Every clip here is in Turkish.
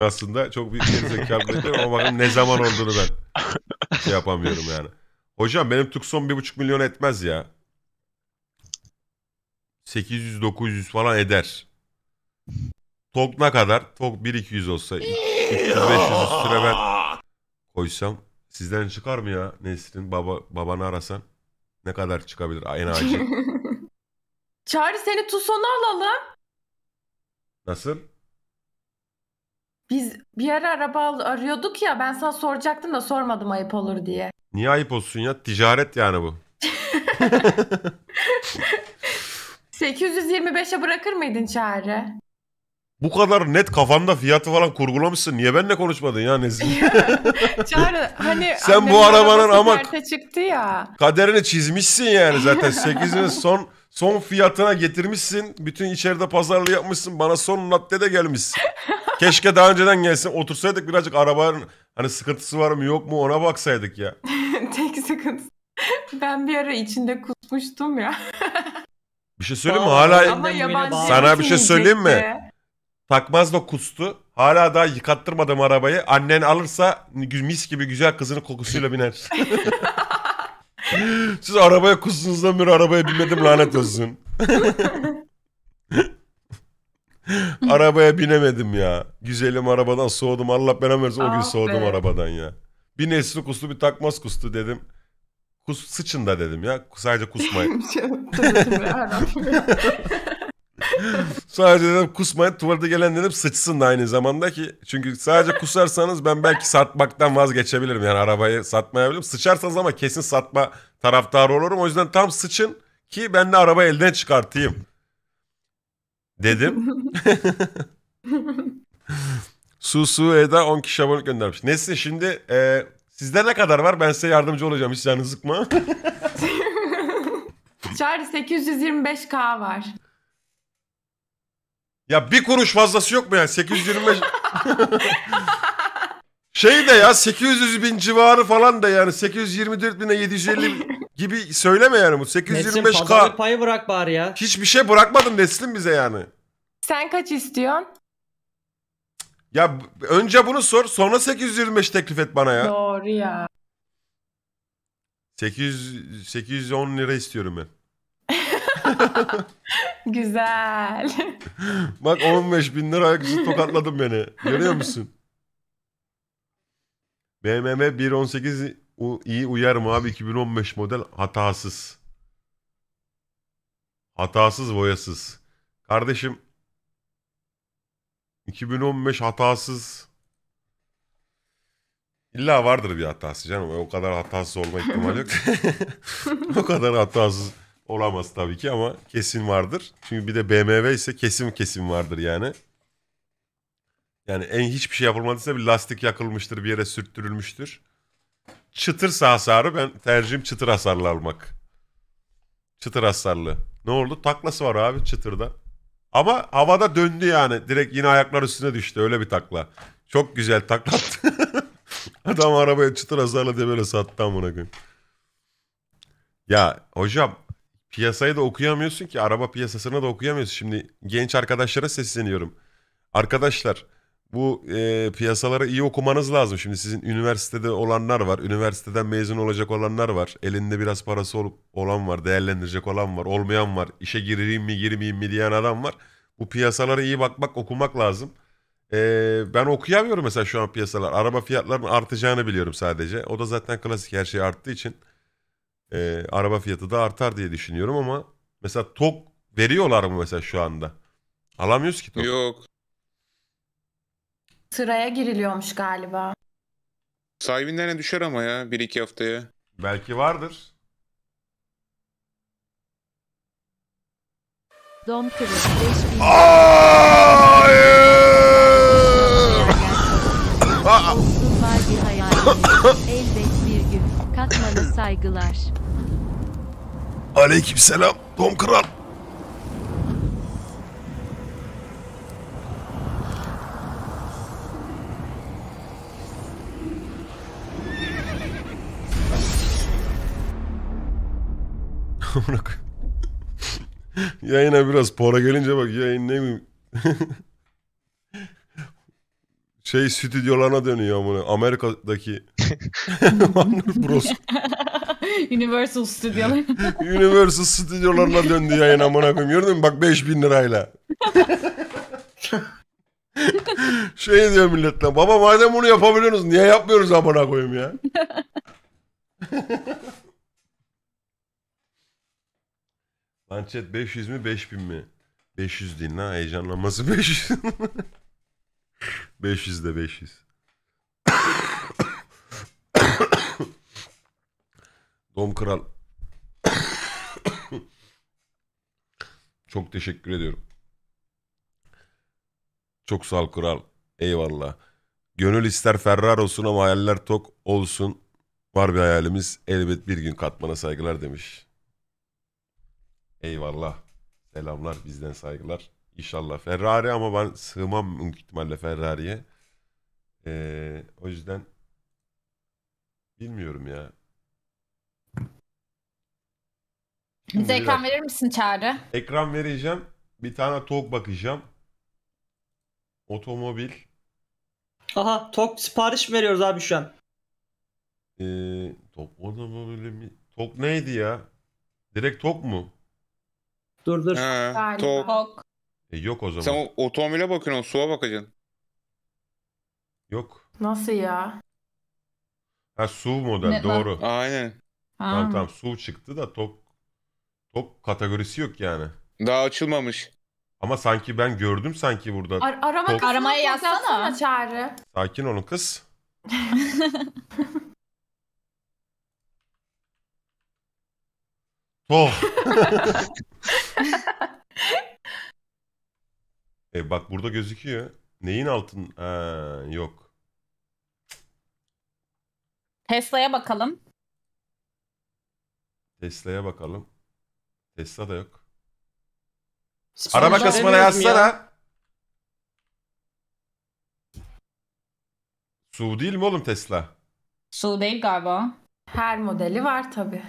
aslında çok büyük geri zekalı bekliyorum ama bakın ne zaman olduğunu ben şey yapamıyorum yani. Hocam benim Tucson 1,5 milyon etmez ya. 800-900 falan eder. Tok ne kadar? Tok 1200 olsa 300-500 üstüne ben koysam sizden çıkar mı ya Nesrin? Baba, babanı arasan ne kadar çıkabilir en acil? Çağrı seni Tucson'a alalım. Nasıl? Biz bir ara araba arıyorduk ya ben sana soracaktım da sormadım ayıp olur diye. Niye ayıp olsun ya? Ticaret yani bu. 825'e bırakır mıydın çağrı? Bu kadar net kafanda fiyatı falan kurgulamışsın. Niye benimle konuşmadın ya Nezih? Çağrı hani Sen bu arabanın ama- çıktı ya. Kaderini çizmişsin yani zaten. 8'in son Son fiyatına getirmişsin. Bütün içeride pazarlığı yapmışsın. Bana son latte de gelmişsin. Keşke daha önceden gelsin. Otursaydık birazcık arabanın hani sıkıntısı var mı yok mu ona baksaydık ya. Tek sıkıntı. Ben bir ara içinde kusmuştum ya. Bir şey söyleyeyim mi? Hala sana bir şey söyleyeyim mi? Takmaz da kustu. Hala daha yıkattırmadım arabayı. Annen alırsa mis gibi güzel kızının kokusuyla biner. Siz arabaya kusunuzdan beri arabaya binmedim lanet olsun. arabaya binemedim ya. Güzelim arabadan soğudum. Allah belamı versin o gün Ah soğudum be. arabadan ya. Bir nesli kustu bir takmaz kustu dedim. Kus, sıçın da dedim ya. Sadece kusmayın. sadece dedim kusmayın tuvalete gelen dedim sıçsın da aynı zamanda ki. Çünkü sadece kusarsanız ben belki satmaktan vazgeçebilirim. Yani arabayı satmayabilirim. Sıçarsanız ama kesin satma taraftarı olurum. O yüzden tam sıçın ki ben de araba elden çıkartayım. Dedim. Susu Eda 10 kişi abone göndermiş. Nesin şimdi e, sizde ne kadar var ben size yardımcı olacağım hiç canınızı sıkma. Çağrı 825k var. Ya bir kuruş fazlası yok mu yani 825? şey de ya 800 bin civarı falan da yani 824 bine 750 gibi söyleme yani bu 825k. pazarlık payı bırak bari ya. Hiçbir şey bırakmadın Neslim bize yani. Sen kaç istiyorsun? Ya önce bunu sor sonra 825 teklif et bana ya. Doğru ya. 800 810 lira istiyorum ben. Güzel. Bak 15 bin lira ayaküstü tokatladın beni. Görüyor musun? BMW 118 iyi uyar mı abi 2015 model hatasız. Hatasız boyasız. Kardeşim 2015 hatasız. İlla vardır bir hatası canım. O kadar hatasız olma ihtimali yok. o kadar hatasız. Olamaz tabii ki ama kesin vardır. Çünkü bir de BMW ise kesin kesin vardır yani. Yani en hiçbir şey yapılmadıysa bir lastik yakılmıştır, bir yere sürttürülmüştür. Çıtır hasarı ben tercihim çıtır hasarlı almak. Çıtır hasarlı. Ne oldu? Taklası var abi çıtırda. Ama havada döndü yani. Direkt yine ayaklar üstüne düştü. Öyle bir takla. Çok güzel taklattı. Adam arabaya çıtır hasarlı diye böyle sattı amına koyayım. Ya hocam Piyasayı da okuyamıyorsun ki araba piyasasını da okuyamıyorsun. Şimdi genç arkadaşlara sesleniyorum. Arkadaşlar bu e, piyasaları iyi okumanız lazım. Şimdi sizin üniversitede olanlar var. Üniversiteden mezun olacak olanlar var. Elinde biraz parası olup olan var. Değerlendirecek olan var. Olmayan var. İşe gireyim mi girmeyeyim mi diyen adam var. Bu piyasalara iyi bakmak okumak lazım. E, ben okuyamıyorum mesela şu an piyasalar. Araba fiyatlarının artacağını biliyorum sadece. O da zaten klasik her şey arttığı için e, araba fiyatı da artar diye düşünüyorum ama mesela TOK veriyorlar mı mesela şu anda? Alamıyoruz ki TOK. Yok. Sıraya giriliyormuş galiba. Sahibinden düşer ama ya 1-2 haftaya. Belki vardır. Dom Olsun bir hayalim. Elbet bir gün. Katmalı saygılar. Aleykümselam Tom Kral. Yayına biraz para gelince bak yayın ne mi? şey stüdyolarına dönüyor amına. Amerika'daki Warner Bros. Universal stüdyolar. Universal stüdyolarla döndü yayın amına koyayım. Gördün mü? Bak 5000 lirayla. şey diyor milletle. Baba madem bunu yapabiliyorsunuz niye yapmıyoruz amına koyayım ya? Lan chat 500 mi 5000 mi? 500 değil lan heyecanlanması 500. 500 de 500. Dom Kral. Çok teşekkür ediyorum. Çok sağ ol Kral. Eyvallah. Gönül ister Ferrar olsun ama hayaller tok olsun. Var bir hayalimiz. Elbet bir gün katmana saygılar demiş. Eyvallah. Selamlar bizden saygılar. İnşallah Ferrari ama ben sığmam büyük ihtimalle Ferrari'ye. Ee, o yüzden bilmiyorum ya. Bize ekran verir misin Çağrı? Ekran vereceğim. Bir tane tok bakacağım. Otomobil. Aha tok sipariş veriyoruz abi şu an? Ee, tok otomobili mi? Tok neydi ya? Direkt tok mu? Dur dur. He, tok. Tok. E, yok o zaman. Sen o- otomobile bakıyorsun, suya bakacaksın. Yok. Nasıl ya? Ha su model Ne- doğru. Aynen. Tamam tamam su çıktı da tok çok kategorisi yok yani. Daha açılmamış. Ama sanki ben gördüm sanki burada. Ar arama Top... Aramaya yazsana. Çağrı. Sakin olun kız. Oh. e bak burada gözüküyor. Neyin altın? Ha, ee, yok. Tesla'ya bakalım. Tesla'ya bakalım. Tesla da yok. Sponsor Araba kısmına yazsana. ya. Su değil mi oğlum Tesla? Su değil galiba. Her modeli var tabi.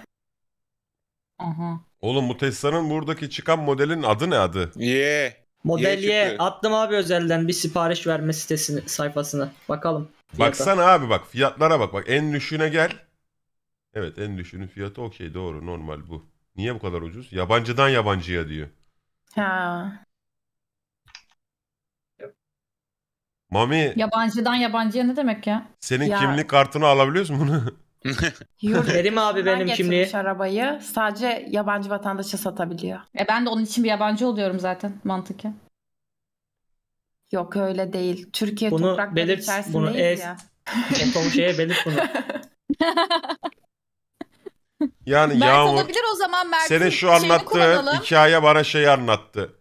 Aha. Oğlum bu Tesla'nın buradaki çıkan modelin adı ne adı? Yeah. Model Yeni Y. Attım abi özelden bir sipariş verme sitesini sayfasını. Bakalım. fiyata. Baksana abi bak fiyatlara bak bak en düşüğüne gel. Evet en düşüğünün fiyatı okey doğru normal bu. Niye bu kadar ucuz? Yabancıdan yabancıya diyor. Ha. Mami Yabancıdan yabancıya ne demek ya? senin Ya. kimlik kartını alabiliyoruz mu bunu? Yurt Verim abi benim getirmiş kimliği. arabayı sadece yabancı vatandaşa satabiliyor. E ben de onun için bir yabancı oluyorum zaten mantıken. Yok öyle değil. Türkiye Bunu toprakları belirt- içerisindeyiz es- ya. Ekonomi şeye belir bunu. Yani Mert Yağmur olabilir o zaman Mert. senin şu anlattığı hikaye bana şeyi anlattı.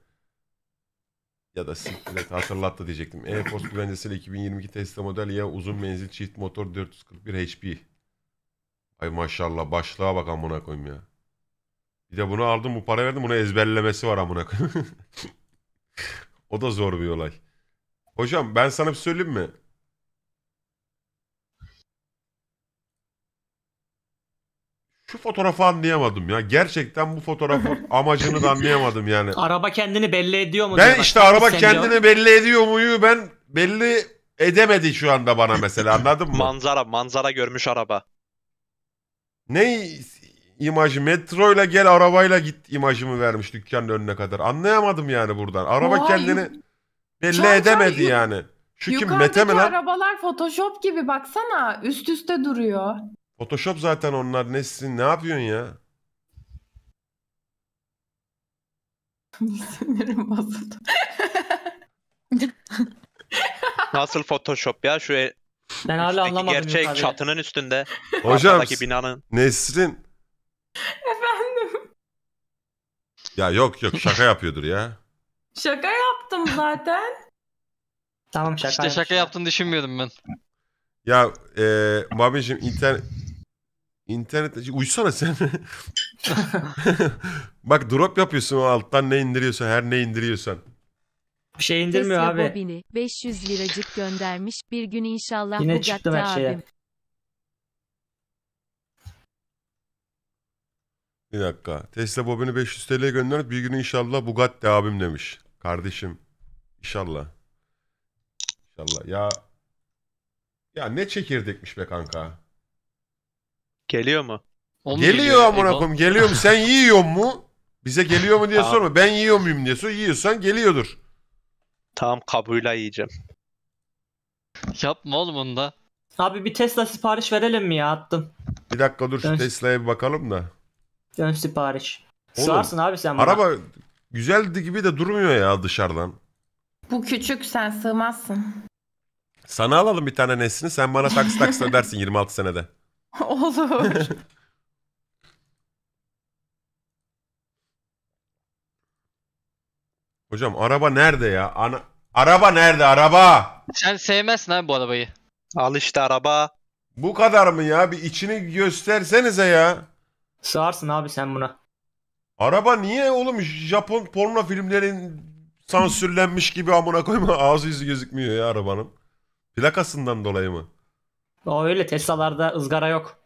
Ya da siktir et, hatırlattı diyecektim. E-post güvencesiyle 2022 Tesla Model ya uzun menzil çift motor 441 HP. Ay maşallah başlığa bak amına koyayım ya. Bir de bunu aldım bu para verdim bunu ezberlemesi var amına koyayım. o da zor bir olay. Hocam ben sana bir söyleyeyim mi? Şu fotoğrafı anlayamadım ya. Gerçekten bu fotoğrafın amacını da anlayamadım yani. Araba kendini belli ediyor mu? Ben işte araba Sen de- kendini belli ediyor muyu ben belli edemedi şu anda bana mesela anladın mı? Manzara, manzara görmüş araba. ne imajı ile gel arabayla git imajımı vermiş dükkanın önüne kadar. Anlayamadım yani buradan. Araba Vay. kendini belli Çağatay, edemedi yu- yani. Şu kim Yukarıdaki Mete mi lan? arabalar Photoshop gibi baksana üst üste duruyor. Photoshop zaten onlar Nesrin ne yapıyorsun ya? Sinirim bozuldu. Nasıl Photoshop ya şu e- Ben hala anlamadım. gerçek abi. çatının üstünde. Hocam binanın. Nesrin Efendim ya yok yok şaka yapıyordur ya. şaka yaptım zaten. Tamam şaka. İşte şaka yaptığını düşünmüyordum ben. Ya e, Muhammedciğim internet İnternet uysana sen. Bak drop yapıyorsun o alttan ne indiriyorsan her ne indiriyorsan. Bir şey indirmiyor Tesla abi. Bobini 500 liracık göndermiş. Bir gün inşallah Yine çıktım her şeye. Bir dakika. Tesla Bobini 500 TL gönderip bir gün inşallah Bugatti abim demiş. Kardeşim. İnşallah. İnşallah. Ya ya ne çekirdekmiş be kanka. Geliyor mu? O geliyor amına koyayım. Geliyor mu? Sen yiyor mu? Bize geliyor mu diye Tamam. sorma. Ben yiyor muyum diye sor. Yiyorsan geliyordur. Tamam kabuğuyla yiyeceğim. Yapma oğlum onu da. Abi bir Tesla sipariş verelim mi ya attım. Bir dakika dur şu Evet. Tesla'ya bir bakalım da. Dön sipariş. Oğlum, Sığarsın abi sen buna. Araba güzeldi gibi de durmuyor ya dışarıdan. Bu küçük sen sığmazsın. Sana alalım bir tane nesini sen bana taksi taksi ödersin 26 senede. Olur. Hocam araba nerede ya? Ana araba nerede araba? Sen sevmezsin abi bu arabayı. Al işte araba. Bu kadar mı ya? Bir içini göstersenize ya. Sığarsın abi sen buna. Araba niye oğlum Japon porno filmlerin sansürlenmiş gibi amına koyma ağzı yüzü gözükmüyor ya arabanın. Plakasından dolayı mı? O öyle Tesla'larda ızgara yok.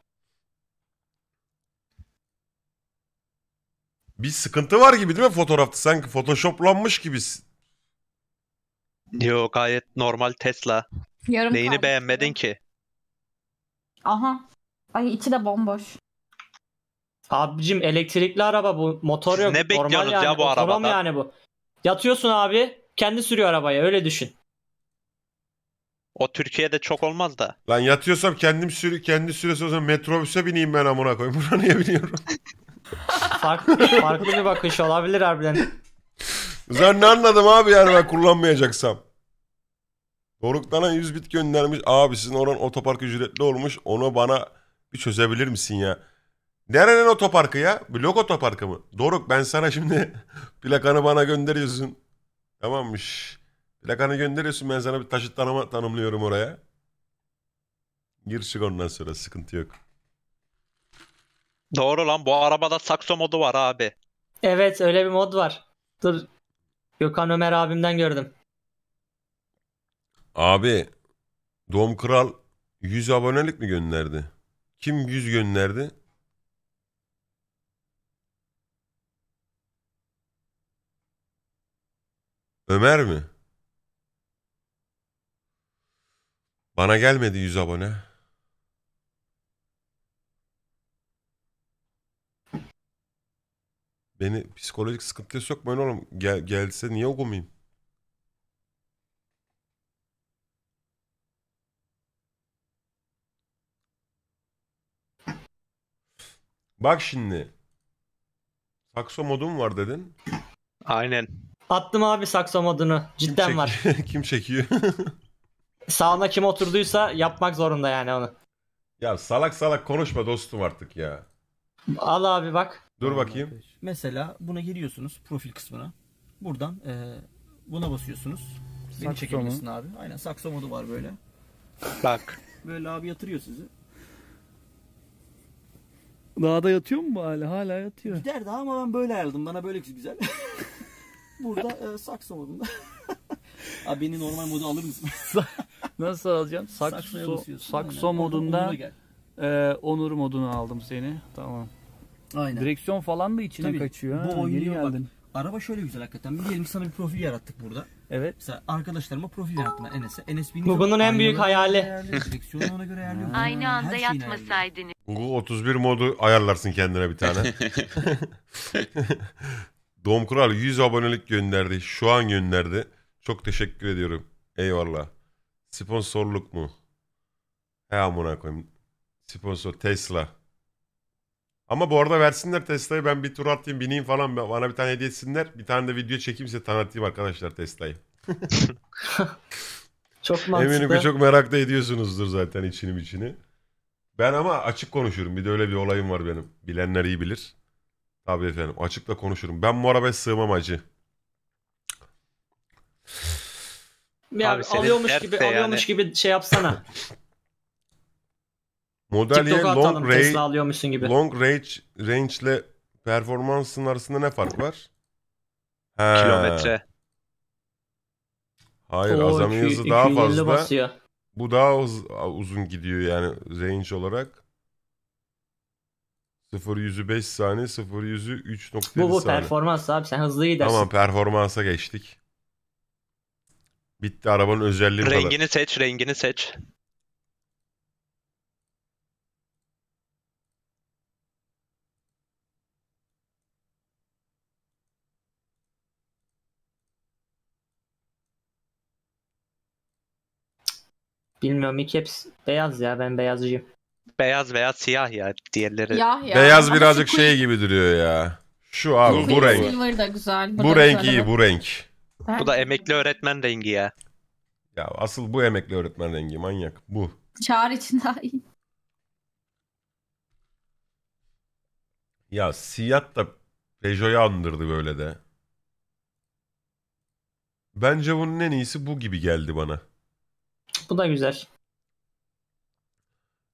Bir sıkıntı var gibi değil mi fotoğrafta? Sanki photoshoplanmış gibisin. Yo gayet normal Tesla. Yarım Neyini kaldı. beğenmedin ki? Aha. Ay içi de bomboş. Abicim elektrikli araba bu. Motor yok. ne normal bekliyorsunuz yani. ya bu Otonom arabada? yani bu. Yatıyorsun abi. Kendi sürüyor arabayı öyle düşün. O Türkiye'de çok olmaz da. Lan yatıyorsam kendim sürü kendi süresi o zaman metrobüse bineyim ben amına koyayım. Buna niye biniyorum? farklı, farklı bir bakış olabilir harbiden. Zaten ne anladım abi yani ben kullanmayacaksam. Doruk'tan 100 bit göndermiş. Abi sizin oran otopark ücretli olmuş. Onu bana bir çözebilir misin ya? Nerenin otoparkı ya? Blok otoparkı mı? Doruk ben sana şimdi plakanı bana gönderiyorsun. Tamammış. Plakanı gönderiyorsun ben sana bir taşıt tanıma, tanımlıyorum oraya. Gir çık ondan sonra sıkıntı yok. Doğru lan bu arabada sakso modu var abi. Evet öyle bir mod var. Dur. Gökhan Ömer abimden gördüm. Abi doğum Kral 100 abonelik mi gönderdi? Kim 100 gönderdi? Ömer mi? Bana gelmedi 100 abone. Beni psikolojik sıkıntıya sokmayın oğlum. Gel, gelse niye okumayayım? Bak şimdi. Sakso modum var dedin. Aynen. Attım abi sakso modunu. Cidden Kim var. Kim çekiyor? Sağına kim oturduysa yapmak zorunda yani onu. Ya salak salak konuşma dostum artık ya. Al abi bak. Dur bakayım. Mesela buna giriyorsunuz profil kısmına. Buradan e, buna basıyorsunuz. Beni Sakso çekebilirsin abi. Aynen sakso modu var böyle. Bak. Böyle abi yatırıyor sizi. Daha da yatıyor mu bu hala? Hala yatıyor. Gider daha ama ben böyle ayarladım. Bana böyle güzel. Burada e, sakso modunda. Abi beni normal moda alır mısın? Nasıl alacağım? Sakso, sakso modunda e, onur modunu aldım seni. Tamam. Aynen. Direksiyon falan da içine Tabii, kaçıyor. Bu oyunu oynuyor bak. Araba şöyle güzel hakikaten. Bir diyelim sana bir profil yarattık burada. Evet. Mesela arkadaşlarıma profil yarattım ben Enes'e. Enes benim Google'un en büyük hayali. Direksiyonu ona göre ayarlıyorum. Aynı anda yatmasaydınız. Google 31 modu ayarlarsın kendine bir tane. Doğum Kural 100 abonelik gönderdi. Şu an gönderdi. Çok teşekkür ediyorum. Eyvallah. Sponsorluk mu? He amına koyayım. Sponsor Tesla. Ama bu arada versinler Tesla'yı ben bir tur atayım bineyim falan bana bir tane hediye etsinler. Bir tane de video çekeyim size tanıtayım arkadaşlar Tesla'yı. çok mantıklı. Eminim ki çok merak da ediyorsunuzdur zaten içini içini. Ben ama açık konuşurum. Bir de öyle bir olayım var benim. Bilenler iyi bilir. Tabii efendim açıkla konuşurum. Ben bu arabaya sığmam acı. Ya Abi alıyormuş gibi yani. alıyormuş gibi şey yapsana. Model long, long range alıyormuşsun gibi. Long range range ile performansın arasında ne fark var? He. Kilometre. Hayır, Oo, azami iki, hızı daha fazla. Basıyor. Bu daha uz uzun gidiyor yani range olarak. 0 yüzü 5 saniye, 0 yüzü 3.7 saniye. Bu bu performans abi sen hızlı gidersin. Tamam performansa geçtik. Bitti arabanın özelliği kadar. Rengini seç, rengini seç. Bilmiyorum ilk hepsi beyaz ya ben beyazcıyım. Beyaz veya siyah ya diğerleri. Ya ya. Beyaz Ama birazcık şey gibi duruyor ya. Şu abi bu Silver renk. Silver da güzel. Bu, Bu renk güzel, iyi evet. bu renk. Ben... Bu da emekli öğretmen rengi ya. Ya asıl bu emekli öğretmen rengi manyak. Bu. Çağır için daha iyi. Ya siyat da Peugeot'u andırdı böyle de. Bence bunun en iyisi bu gibi geldi bana. Bu da güzel.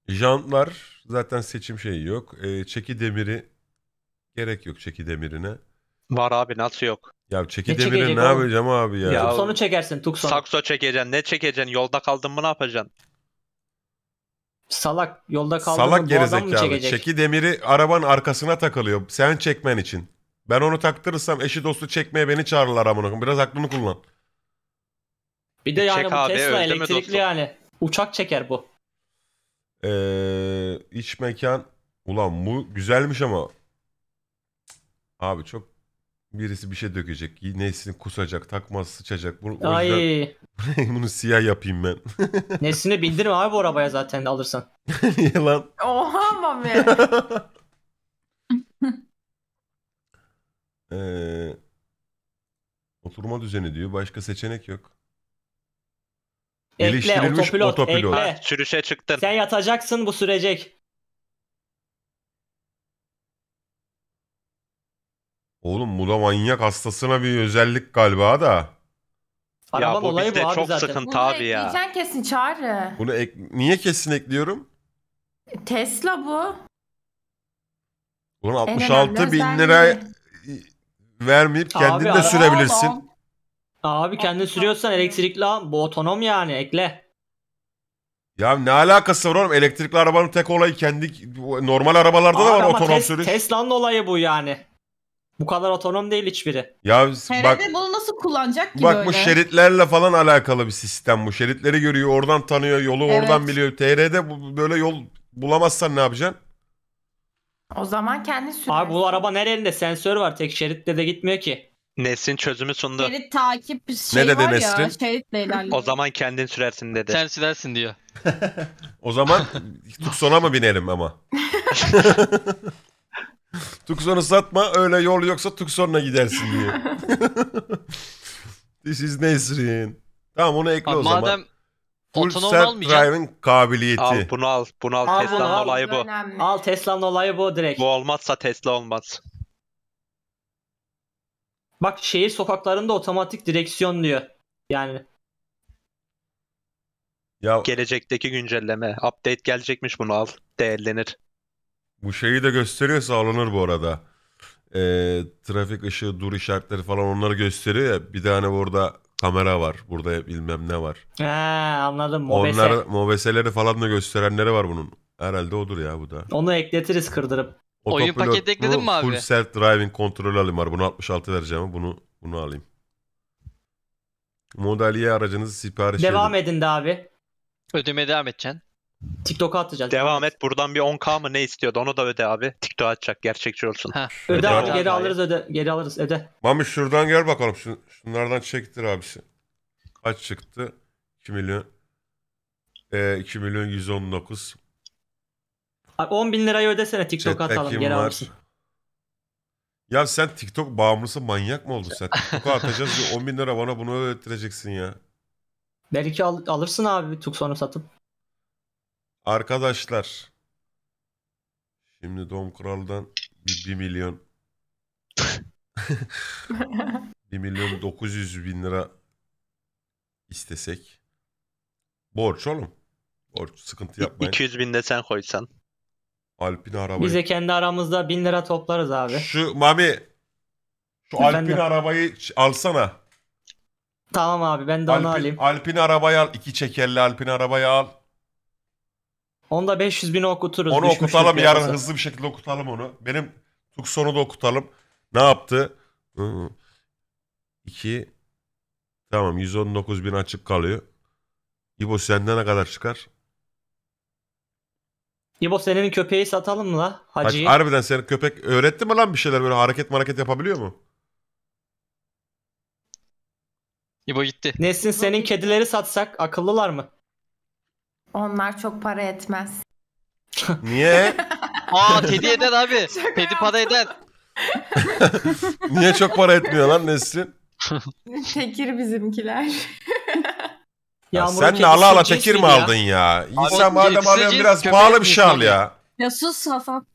Jantlar zaten seçim şeyi yok. E, çeki demiri gerek yok çeki demirine. Var abi nasıl yok? Ya çekide bile ne yapacağım abi ya. Ya- Tuksonu çekersin Tukson. Sakso çekeceksin. Ne çekeceksin? Yolda kaldın mı ne yapacaksın? Salak yolda kaldın mı Salak bu adam mı çekecek? Çeki demiri arabanın arkasına takılıyor. Sen çekmen için. Ben onu taktırırsam eşi dostu çekmeye beni çağırırlar amına koyayım. Biraz aklını kullan. Bir de yani Çek bu abi, Tesla elektrikli yani. Uçak çeker bu. Ee, iç mekan. Ulan bu güzelmiş ama. Abi çok Birisi bir şey dökecek. Nesini kusacak, takmaz, sıçacak. Bunu, o yüzden bunu siyah yapayım ben. Nesini bindirme abi bu arabaya zaten alırsan. Niye lan? Oha Mami. Ee, oturma düzeni diyor. Başka seçenek yok. Ekle Geliştirilmiş otopilot, otopilot. ekle. Sürüşe çıktın. Sen yatacaksın bu sürecek. Oğlum bu da manyak hastasına bir özellik galiba da. Araban ya bu olayı bizde çok zaten. sıkıntı Bunu abi ya. ekleyeceksin kesin çağrı. Bunu ek niye kesin ekliyorum? E, Tesla bu. Bunun 66 bin lira vermeyip kendin de araba adam. sürebilirsin. Abi kendin sürüyorsan elektrikli al. Bu otonom yani ekle. Ya ne alakası var oğlum? Elektrikli arabanın tek olayı kendi normal arabalarda da var Abi ama otonom sürüş. Tesla'nın olayı bu yani. Bu kadar otonom değil hiçbiri. Ya bak Herhalde bunu nasıl kullanacak ki bak böyle? bu şeritlerle falan alakalı bir sistem bu. Şeritleri görüyor, oradan tanıyor, yolu Evet. oradan biliyor. TR'de bu- böyle yol bulamazsan ne yapacaksın? O zaman kendi sürmesi. Abi bu araba nerede sensör var tek şeritte de gitmiyor ki. Nesin çözümü sundu. Şerit takip şey Ne dedi var ya. Şeritle ilerliyor. O zaman kendin sürersin dedi. Sen sürersin diyor. O zaman Tucson'a mı binerim ama? Tucson'u satma öyle yol yoksa Tucson'a gidersin diye. This is Nesrin. Tamam onu ekle Bak, o zaman. madem Full otonom self-driving kabiliyeti. Al bunu al. Bunu al. Al Tesla'nın olayı bu. Önemli. Al Tesla'nın olayı bu direkt. Bu olmazsa Tesla olmaz. Bak şehir sokaklarında otomatik direksiyon diyor. Yani Ya Gelecekteki güncelleme. Update gelecekmiş bunu al. Değerlenir. Bu şeyi de gösteriyor sağlanır bu arada. E, trafik ışığı, dur işaretleri falan onları gösteriyor ya. Bir tane hani burada kamera var. Burada bilmem ne var. Ha, anladım. Mobese. Onlar mobeseleri falan da gösterenleri var bunun. Herhalde odur ya bu da. Onu ekletiriz kırdırıp. Oyun Otopilot paketi ekledin mi abi? Full self driving kontrol alayım var. Bunu 66 vereceğim. Bunu bunu alayım. Model Y aracınızı sipariş Devam edin de abi. Ödeme devam edeceksin. TikTok'a atacak. Devam et buradan bir 10k mı ne istiyordu onu da öde abi. TikTok'a atacak gerçekçi olsun. Ha. Öde, öde abi, abi geri alırız öde. Geri alırız öde. Mami şuradan gel bakalım. Şun, şunlardan çektir abisi. Kaç çıktı? 2 milyon. E, ee, 2 milyon 119. Abi 10 bin lirayı ödesene TikTok'a atalım geri var? alırsın. Ya sen TikTok bağımlısı manyak mı oldun sen? TikTok'a atacağız 10 bin lira bana bunu öğrettireceksin ya. Belki al alırsın abi bir tuk sonra satıp. Arkadaşlar. Şimdi Dom Kral'dan bir, milyon. bir milyon dokuz yüz bin lira istesek. Borç oğlum. Borç sıkıntı yapmayın. 200 bin de sen koysan. Alpin arabayı. Bize kendi aramızda bin lira toplarız abi. Şu Mami. Şu Alpin de... arabayı alsana. Tamam abi ben de onu Alpin, alayım. Alpin arabayı al. iki çekerli Alpin arabayı al. Onda 500 bin okuturuz. Onu okutalım yarın biraz. hızlı bir şekilde okutalım onu. Benim Tucson'u da okutalım. Ne yaptı? 2 Tamam 119 bin açık kalıyor. İbo sende ne kadar çıkar? İbo senin köpeği satalım mı la? hacı? Bak, harbiden senin köpek öğretti mi lan bir şeyler böyle hareket hareket yapabiliyor mu? İbo gitti. Nesin senin kedileri satsak akıllılar mı? Onlar çok para etmez. Niye? Aa Teddy eder abi. Teddy para eder. Niye çok para etmiyor lan Nesrin? Tekir bizimkiler. Ya sen ne ala ala tekir mi ya? aldın ya? Abi, madem cipsi biraz pahalı bir cins şey al ya. Ya sus Hasan.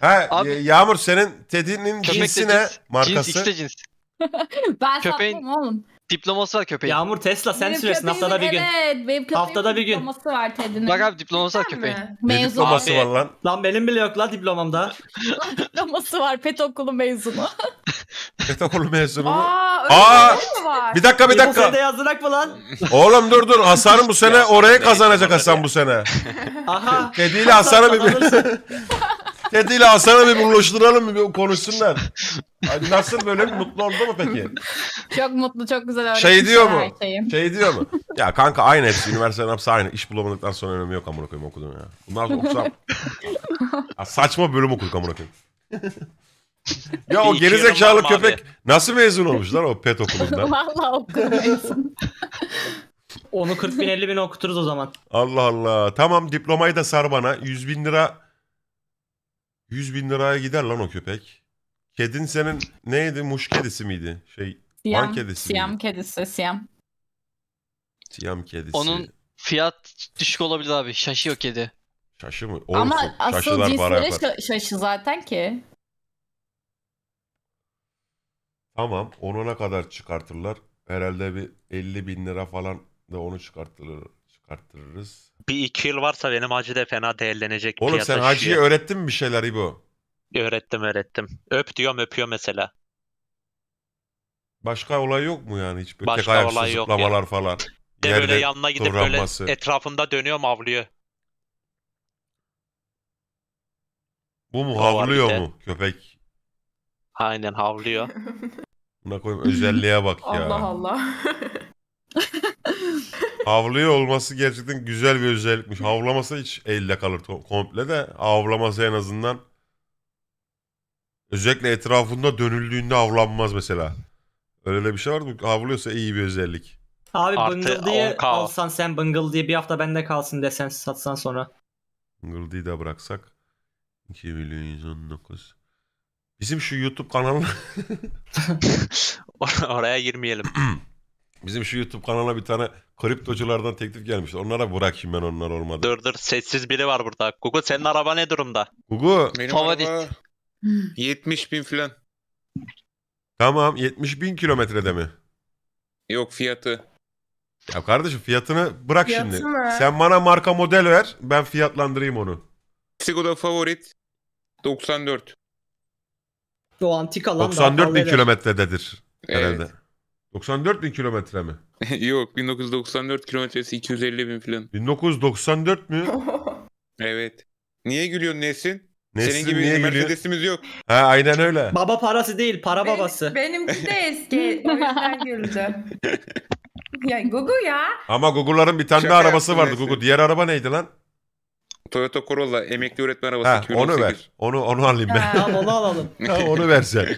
Ha, Abi- e, Yağmur senin Teddy'nin Köpek cinsi ne? cins. Markası. X de cins. Ben Köpeğin- satmam oğlum. Diploması var köpeğin. Yağmur Tesla sen Benim haftada bir gün. Evet benim köpeğim Haftada bir gün. diploması var Ted'in. Bak abi diploması var köpeğin. mi? Mezun. diploması Abi. var lan? Lan benim bile yok la diplomamda. diploması var pet okulu mezunu. Petokolu mezunu mu? Aa öyle Aa! bir şey var? Bir dakika bir e dakika. Üniversitede yazdırak mı lan? Oğlum dur dur. Hasan bu sene oraya kazanacak Hasan bu sene. Aha. Dediğiyle Hasan'a bir... Tetiyle Hasan'a bir buluşturalım mı? Bir konuşsunlar. Ay, Nasıl böyle bir mutlu oldu mu peki? Çok mutlu, çok güzel öğretmişler Şey diyor mu? Şey diyor mu? Ya kanka aynı hepsi. Üniversiteden hepsi aynı. İş bulamadıktan sonra önemi yok amına koyayım okudum ya. Bunlar da okusam. Ya saçma bölüm okuduk amına koyayım. ya o İyi geri zekalı köpek abi. nasıl mezun olmuş lan o pet okulundan? Vallahi okudum. Onu 40 bin 50 bin okuturuz o zaman. Allah Allah. Tamam diplomayı da sar bana. 100 bin lira 100 bin liraya gider lan o köpek. Kedin senin neydi? Muş kedisi miydi? Şey, Siyam, van kedisi Siyam miydi? kedisi, Siyam. Siyam kedisi. Onun fiyat düşük olabilir abi. Şaşıyor kedi. Şaşı mı? Oğlum, Ama asıl cinsleri şa- şaşı zaten ki. Tamam. Onuna kadar çıkartırlar. Herhalde bir 50 bin lira falan da onu çıkartırlar, çıkartırırız bir iki yıl varsa benim hacı da fena değerlenecek. Oğlum sen hacıya öğrettin mi bir şeyler bu? Öğrettim öğrettim. Öp diyorum öpüyor mesela. Başka olay yok mu yani hiç? Başka tek olay yok zıplamalar falan. De böyle yanına gidip böyle etrafında dönüyor mu avlıyor. Bu mu? var Havlıyor mu? Köpek. Aynen havlıyor. Buna koyayım özelliğe bak ya. Allah Allah. Avlıyor olması gerçekten güzel bir özellikmiş. Havlaması hiç elle kalır komple de Havlaması en azından özellikle etrafında dönüldüğünde avlanmaz mesela. Öyle de bir şey var mı? Avlıyorsa iyi bir özellik. Abi Artı diye alsan sen Bungle diye bir hafta bende kalsın desen satsan sonra. Gıldı'yı da bıraksak 2 milyon 119. Bizim şu YouTube kanalı Or- Oraya girmeyelim. Bizim şu YouTube kanalına bir tane kriptoculardan teklif gelmişti. Onlara bırakayım ben onlar olmadı. Dur dur sessiz biri var burada. Gugu senin araba ne durumda? Gugu. Benim Favorit. araba 70 bin filan. Tamam 70 bin kilometrede mi? Yok fiyatı. Ya kardeşim fiyatını bırak Fiyatı şimdi. ne? Sen bana marka model ver. Ben fiyatlandırayım onu. Sigoda Favorit 94. Doğan tika lan. 94 bin fazla ver. kilometrededir herhalde. 94 bin kilometre mi? Yok 1994 kilometresi 250 bin falan. 1994 mü? Evet. Niye gülüyorsun Nesin? Nesin Senin gibi niye gülüyor? Mercedes'imiz yok. Ha aynen öyle. Baba parası değil, para Benim- babası. benimki de eski. o yüzden güldüm. ya Gugu ya. Ama Google'ların bir tane Şaka daha arabası vardı. Nesin. Google diğer araba neydi lan? Toyota Corolla emekli öğretmen arabası ha, 2018. Onu ver. Onu onu alayım ben. Tamam onu alalım. ha, onu versen.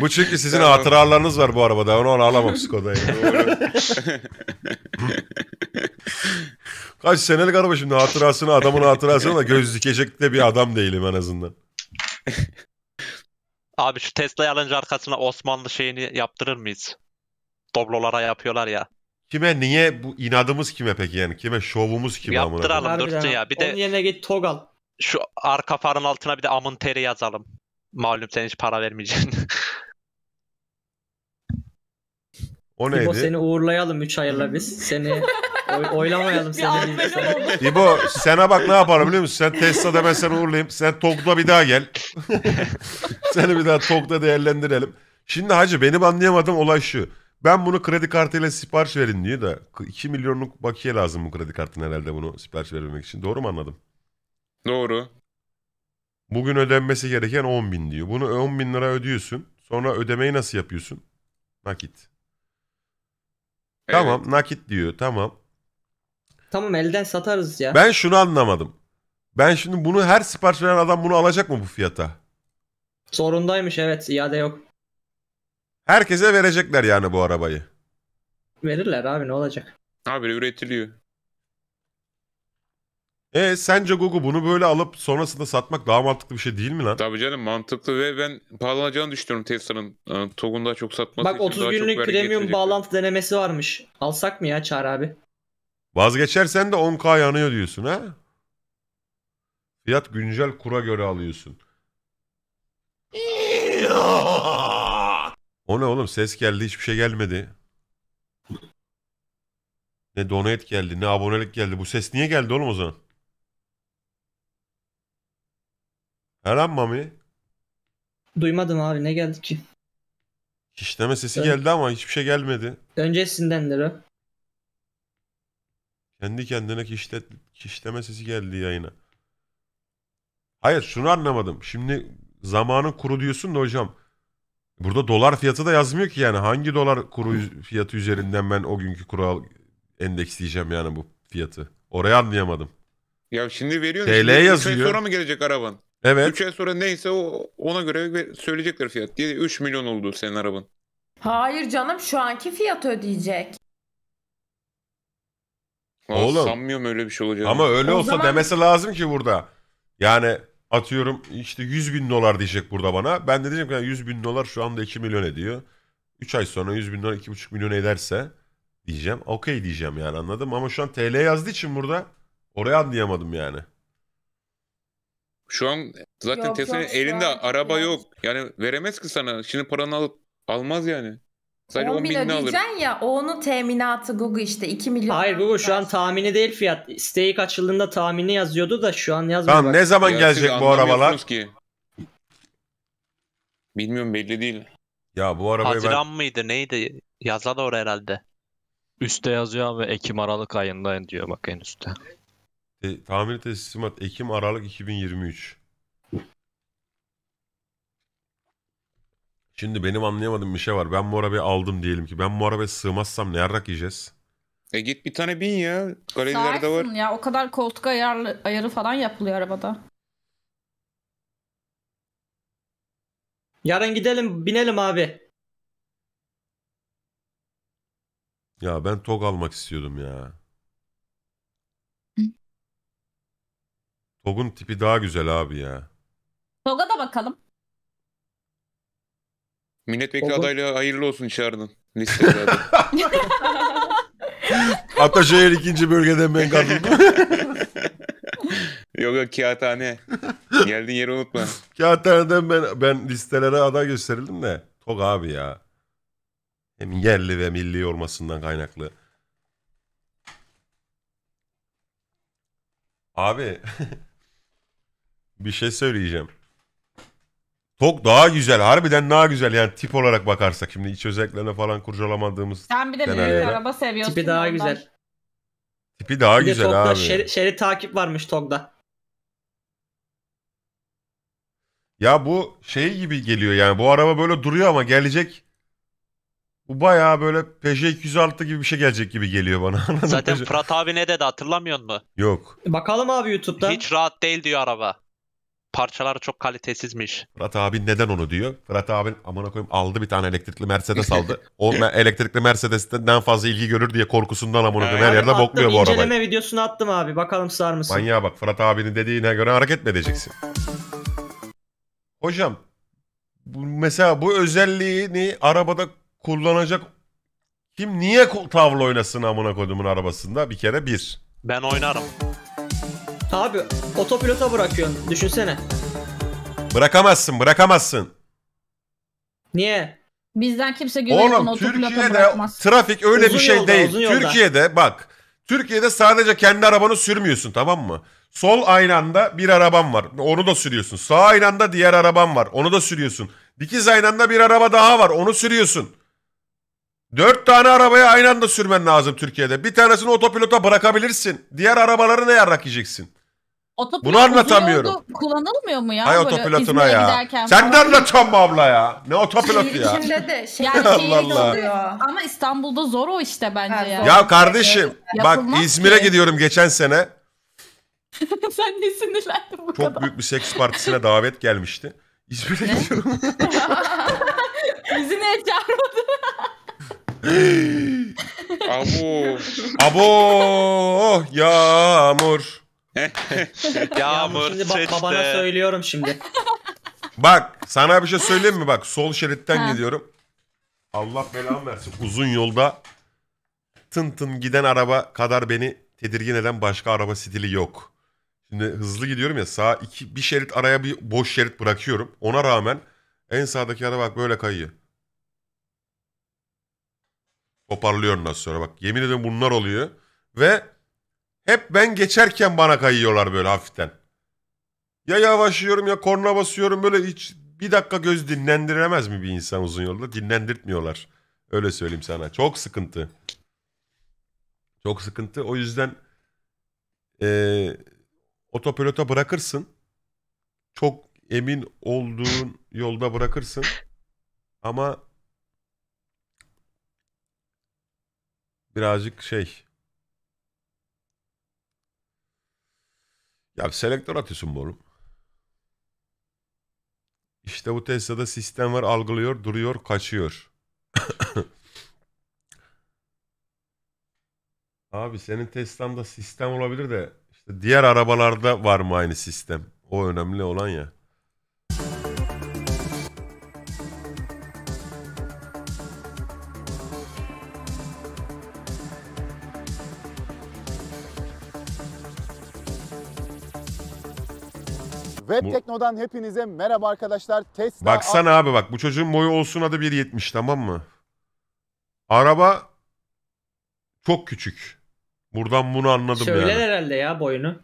Bu çünkü sizin hatıralarınız var bu arabada. Onu, onu alamam Skoda'yı. Kaç senelik araba şimdi hatırasını adamın hatırasını da göz dikecek de bir adam değilim en azından. Abi şu Tesla'yı alınca arkasına Osmanlı şeyini yaptırır mıyız? Doblolara yapıyorlar ya. Kime niye bu inadımız kime peki yani? Kime şovumuz kime amına? Yaptıralım dursun ya. Bir Onun de yerine git Togal. şu arka farın altına bir de amın teri yazalım. Malum sen hiç para vermeyeceksin. O İbo neydi? seni uğurlayalım 3 hayırla biz. Seni oy- oylamayalım seni. biz. İbo sana bak ne yaparım biliyor musun? Sen Tesla de ben seni uğurlayayım. Sen Tok'ta bir daha gel. Seni bir daha Tok'ta değerlendirelim. Şimdi hacı benim anlayamadığım olay şu. Ben bunu kredi kartıyla sipariş verin diye de 2 milyonluk bakiye lazım bu kredi kartına herhalde bunu sipariş vermek için. Doğru mu anladım? Doğru. Bugün ödenmesi gereken 10 bin diyor. Bunu 10 bin lira ödüyorsun. Sonra ödemeyi nasıl yapıyorsun? Nakit. Evet. Tamam nakit diyor tamam. Tamam elden satarız ya. Ben şunu anlamadım. Ben şimdi bunu her sipariş veren adam bunu alacak mı bu fiyata? Zorundaymış evet iade yok. Herkese verecekler yani bu arabayı. Verirler abi ne olacak? Abi üretiliyor. E sence Gugu bunu böyle alıp sonrasında satmak daha mantıklı bir şey değil mi lan? Tabii canım mantıklı ve ben pahalanacağını düşünüyorum Tesla'nın. Yani, e, TOG'un daha çok satması Bak için 30 daha günlük çok premium bağlantı denemesi varmış. Alsak mı ya Çağrı abi? Vazgeçersen de 10K yanıyor diyorsun ha? Fiyat güncel kura göre alıyorsun. O ne oğlum ses geldi hiçbir şey gelmedi. Ne donate geldi ne abonelik geldi. Bu ses niye geldi oğlum o zaman? Her Mami. Duymadım abi ne geldi ki? kişleme sesi Ön- geldi ama hiçbir şey gelmedi. Öncesindendir o. Kendi kendine kişlet, kişleme sesi geldi yayına. Hayır şunu anlamadım. Şimdi zamanın kuru diyorsun da hocam. Burada dolar fiyatı da yazmıyor ki yani hangi dolar kuru fiyatı üzerinden ben o günkü kural endeksleyeceğim yani bu fiyatı. Orayı anlayamadım. Ya şimdi veriyorsun. TL şimdi üç yazıyor. ay sonra mı gelecek araban? Evet. 3 ay sonra neyse o ona göre söyleyecekler fiyat diye 3 milyon oldu senin arabın. Hayır canım şu anki fiyat ödeyecek. Oğlum. Sanmıyorum öyle bir şey olacak. Ama öyle o olsa zaman... demesi lazım ki burada. Yani Atıyorum işte 100 bin dolar diyecek burada bana. Ben de diyeceğim ki 100 bin dolar şu anda 2 milyon ediyor. 3 ay sonra 100 bin dolar 2,5 milyon ederse diyeceğim. Okey diyeceğim yani anladım. Ama şu an TL yazdığı için burada oraya anlayamadım yani. Şu an zaten Yok, Tesla'nın elinde araba yok. Yani veremez ki sana. Şimdi paranı alıp almaz yani. Sadece 10, bin alır. ya o onun teminatı Google işte 2 milyon. Hayır Google şu an tahmini değil fiyat. Stake açıldığında tahmini yazıyordu da şu an yazmıyor. Tamam ne zaman ya gelecek bu arabalar? Ki. Bilmiyorum belli değil. Ya bu arabayı Haziran ben... mıydı neydi? Yazla doğru herhalde. Üste yazıyor ve Ekim Aralık ayında diyor bak en üstte. E, tahmini teslimat Ekim Aralık 2023. Şimdi benim anlayamadığım bir şey var. Ben bu aldım diyelim ki. Ben bu sığmazsam ne yarrak yiyeceğiz? E git bir tane bin ya. Galerilerde var. ya o kadar koltuk ayarlı, ayarı falan yapılıyor arabada. Yarın gidelim binelim abi. Ya ben TOG almak istiyordum ya. TOG'un tipi daha güzel abi ya. TOG'a da bakalım. Milletvekili Olur. adaylığı hayırlı olsun çağırdın. Listede Ataşehir ikinci bölgeden ben katıldım. yok yok kağıthane. Geldiğin yeri unutma. Kağıthaneden ben, ben listelere aday gösterildim de. Tok abi ya. Hem yerli ve milli olmasından kaynaklı. Abi bir şey söyleyeceğim. Tok daha güzel. Harbiden daha güzel yani tip olarak bakarsak. Şimdi iç özelliklerine falan kurcalamadığımız. Sen bir de büyük araba seviyorsun. Tipi daha güzel. Tipi daha Bir güzel Tog'da abi. şeri- şerit takip varmış Tog'da. Ya bu şey gibi geliyor yani. Bu araba böyle duruyor ama gelecek. Bu bayağı böyle Peugeot 206 gibi bir şey gelecek gibi geliyor bana. Zaten Peugeot- Fırat abi ne dedi hatırlamıyor musun? Yok. Bakalım abi YouTube'da. Hiç rahat değil diyor araba parçaları çok kalitesizmiş. Fırat abi neden onu diyor? Fırat abi amına koyayım aldı bir tane elektrikli Mercedes aldı. o elektrikli Mercedes'ten fazla ilgi görür diye korkusundan amına koyayım her yerde bokluyor bu arabayı. İnceleme videosunu attım abi bakalım sar mısın? Manyağa bak Fırat abinin dediğine göre hareket mi edeceksin? Hocam mesela bu özelliğini arabada kullanacak kim niye tavla oynasın amına koyduğumun arabasında? Bir kere bir. Ben oynarım. Abi otopilota bırakıyorsun. Düşünsene. Bırakamazsın bırakamazsın. Niye? Bizden kimse görev Oğlum Türkiye'de bırakmaz. trafik öyle Uzun bir şey yolda, değil. Türkiye'de bak. Türkiye'de sadece kendi arabanı sürmüyorsun tamam mı? Sol aynı anda bir araban var. Onu da sürüyorsun. Sağ aynı anda diğer araban var. Onu da sürüyorsun. Dikiz aynı anda bir araba daha var. Onu sürüyorsun. Dört tane arabaya aynı anda sürmen lazım Türkiye'de. Bir tanesini otopilota bırakabilirsin. Diğer arabaları ne yarrak yiyeceksin? Otopilot Bunu anlatamıyorum. uzun Kullanılmıyor mu ya? Hayır otopilotuna İzmir'e ya. giderken Sen falan? ne anlatıyorsun be abla ya? Ne otopilotu ya? içinde de şey Allah Allah. Ama İstanbul'da zor o işte bence Ha, ya. Ya kardeşim bak İzmir'e ki. gidiyorum geçen sene. Sen ne sinirlendin bu Çok kadar? büyük bir seks partisine davet gelmişti. İzmir'e gidiyorum. Bizi niye çağırmadın? Abo. Abo yağmur. Yağmur Yağmur şimdi bak babana söylüyorum şimdi. Bak sana bir şey söyleyeyim mi? Bak sol şeritten gidiyorum. Allah belamı versin. Uzun yolda tın tın giden araba kadar beni tedirgin eden başka araba stili yok. Şimdi hızlı gidiyorum ya sağ iki, bir şerit araya bir boş şerit bırakıyorum. Ona rağmen en sağdaki araba bak böyle kayıyor. Toparlıyorsun nasıl sonra bak. Yemin ederim bunlar oluyor. Ve hep ben geçerken bana kayıyorlar böyle hafiften. Ya yavaşlıyorum ya korna basıyorum böyle hiç bir dakika göz dinlendiremez mi bir insan uzun yolda? Dinlendirtmiyorlar. Öyle söyleyeyim sana. Çok sıkıntı. Çok sıkıntı. O yüzden ee, otopilota bırakırsın. Çok emin olduğun yolda bırakırsın. Ama birazcık şey Ya selektör atıyorsun bu oğlum. İşte bu Tesla'da sistem var algılıyor, duruyor, kaçıyor. Abi senin Tesla'nda sistem olabilir de işte diğer arabalarda var mı aynı sistem? O önemli olan ya. Web bu... Tekno'dan hepinize merhaba arkadaşlar. Tesla Baksana abi bak bu çocuğun boyu olsun adı 1.70 tamam mı? Araba çok küçük. Buradan bunu anladım Söyler yani. herhalde ya boyunu.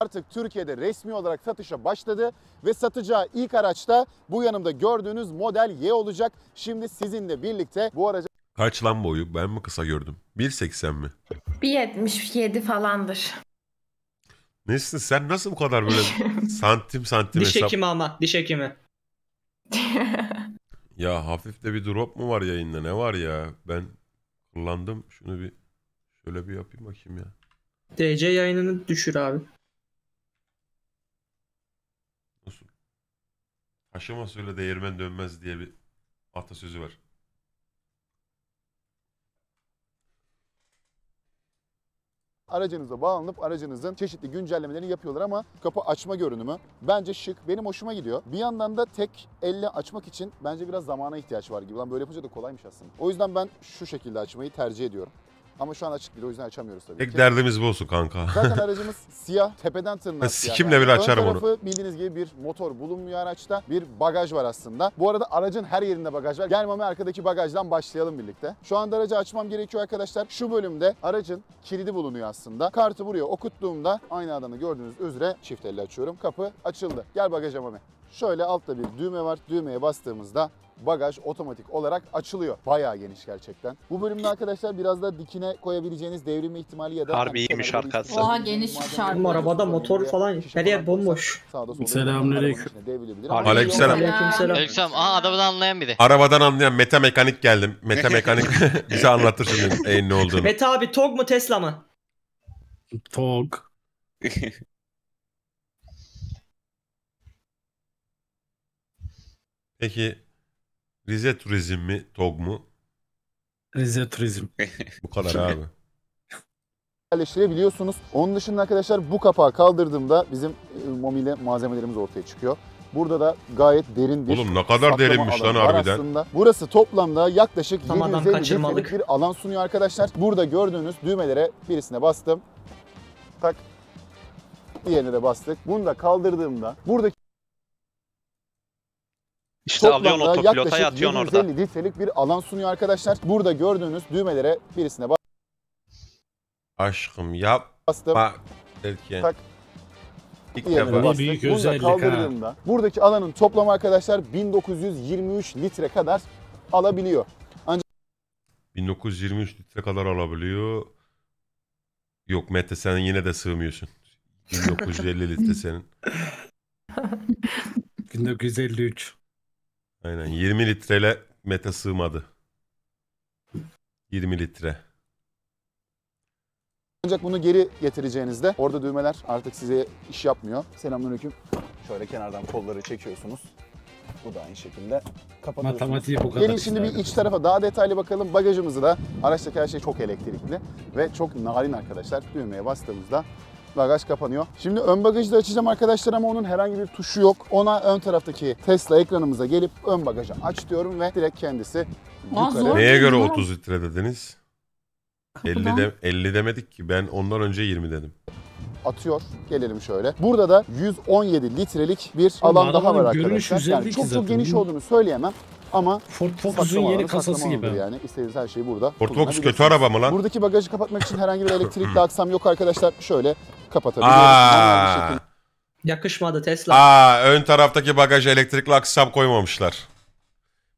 Artık Türkiye'de resmi olarak satışa başladı ve satacağı ilk araçta bu yanımda gördüğünüz model Y olacak. Şimdi sizinle birlikte bu aracı. Kaç lan boyu? Ben mi kısa gördüm? 1.80 mi? 1.77 falandır. Nesin sen nasıl bu kadar böyle santim santim Diş hesap... hekimi ama diş hekimi. Ya hafif de bir drop mu var yayında ne var ya? Ben kullandım şunu bir şöyle bir yapayım bakayım ya. DC yayınını düşür abi. Nasıl? Taşıma söyle değirmen dönmez diye bir atasözü var. aracınıza bağlanıp aracınızın çeşitli güncellemelerini yapıyorlar ama kapı açma görünümü bence şık. Benim hoşuma gidiyor. Bir yandan da tek elle açmak için bence biraz zamana ihtiyaç var gibi. Lan böyle yapınca da kolaymış aslında. O yüzden ben şu şekilde açmayı tercih ediyorum. Ama şu an açık değil o yüzden açamıyoruz tabii Tek derdimiz bu olsun kanka. Zaten aracımız siyah, tepeden tırnağa siyah. Sikimle yani. bile açarım Ön tarafı onu. bildiğiniz gibi bir motor bulunmuyor araçta. Bir bagaj var aslında. Bu arada aracın her yerinde bagaj var. Gel Mami arkadaki bagajdan başlayalım birlikte. Şu anda aracı açmam gerekiyor arkadaşlar. Şu bölümde aracın kilidi bulunuyor aslında. Kartı buraya okuttuğumda aynı adamı gördüğünüz üzere çift elle açıyorum. Kapı açıldı. Gel bagaja Mami. Şöyle altta bir düğme var. Düğmeye bastığımızda bagaj otomatik olarak açılıyor. Bayağı geniş gerçekten. Bu bölümde arkadaşlar biraz da dikine koyabileceğiniz devrim ihtimali ya da... Harbi iyiymiş arkası. Oha genişmiş harbi. Bu arabada motor falan her yer bomboş. Selamünaleyküm. Aleykümselam. Aleykümselam. Aleykümselam. Aha adamı anlayan biri. Arabadan anlayan meta Mekanik geldim. Meta Mekanik bize anlatır şimdi neyin ne olduğunu. Meta abi TOG mu Tesla mı? TOG. Peki Rize Turizm mi? TOG mu? Rize Turizm. Bu kadar abi. yerleştirebiliyorsunuz. Onun dışında arkadaşlar bu kapağı kaldırdığımda bizim e, momiyle malzemelerimiz ortaya çıkıyor. Burada da gayet derin bir Oğlum ne kadar derinmiş lan alanı harbiden. aslında. Burası toplamda yaklaşık Tam adam 750 metrelik bir alan sunuyor arkadaşlar. Burada gördüğünüz düğmelere birisine bastım. Tak. Diğerine de bastık. Bunu da kaldırdığımda buradaki işte Toplamda alıyorsun otopilota yaklaşık yatıyorsun orada. 750 litrelik bir alan sunuyor arkadaşlar. Burada gördüğünüz düğmelere birisine bak. Aşkım yapma bastım. derken. Tak. İlk Diğerine defa. Bu büyük da özellik ha. buradaki alanın toplamı arkadaşlar 1923 litre kadar alabiliyor. 1923 litre kadar alabiliyor. Yok Mete sen yine de sığmıyorsun. 1950 litre senin. 1953. Aynen 20 litrele meta sığmadı. 20 litre. Ancak bunu geri getireceğinizde orada düğmeler artık size iş yapmıyor. Selamünaleyküm. Şöyle kenardan kolları çekiyorsunuz. Bu da aynı şekilde kapatıyorsunuz. Matematiği bu kadar. Gelin şimdi bir iç tarafa daha detaylı bakalım. Bagajımızı da araçtaki her şey çok elektrikli ve çok narin arkadaşlar. Düğmeye bastığımızda bagaj kapanıyor. Şimdi ön bagajı da açacağım arkadaşlar ama onun herhangi bir tuşu yok. Ona ön taraftaki Tesla ekranımıza gelip ön bagajı aç diyorum ve direkt kendisi yukarı. Neye göre 30 litre dediniz? 50, de, 50 demedik ki ben ondan önce 20 dedim. atıyor. Gelelim şöyle. Burada da 117 litrelik bir alan daha var arkadaşlar. güzelliği Yani çok çok geniş olduğunu söyleyemem ama Ford Focus'un yeni kasası gibi. Yani istediğiniz her şeyi burada Ford Focus kötü araba mı lan? Buradaki bagajı kapatmak için herhangi bir elektrikli hmm. aksam yok arkadaşlar. Şöyle kapatabiliyoruz. Yakışmadı Tesla. Aa, ön taraftaki bagajı elektrikli aksam koymamışlar.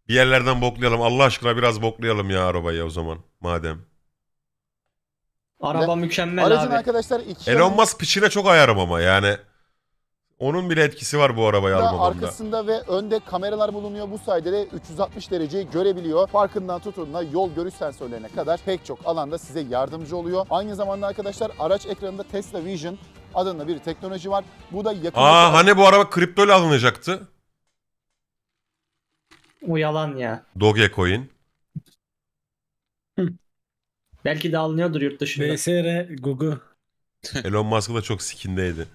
Bir yerlerden boklayalım. Allah aşkına biraz boklayalım ya arabayı o zaman. Madem. Araba mükemmel Aracın abi. arkadaşlar iki Elon Musk piçine çok ayarım ama yani. Onun bile etkisi var bu arabayı Hatta almamamda. Arkasında ve önde kameralar bulunuyor. Bu sayede de 360 dereceyi görebiliyor. Farkından tutun da yol görüş sensörlerine kadar pek çok alanda size yardımcı oluyor. Aynı zamanda arkadaşlar araç ekranında Tesla Vision adında bir teknoloji var. Bu da yakın... Aa hani bu araba kripto ile alınacaktı? O yalan ya. Dogecoin. Belki de alınıyordur yurt dışında. BSR, Google. Elon Musk da çok sikindeydi.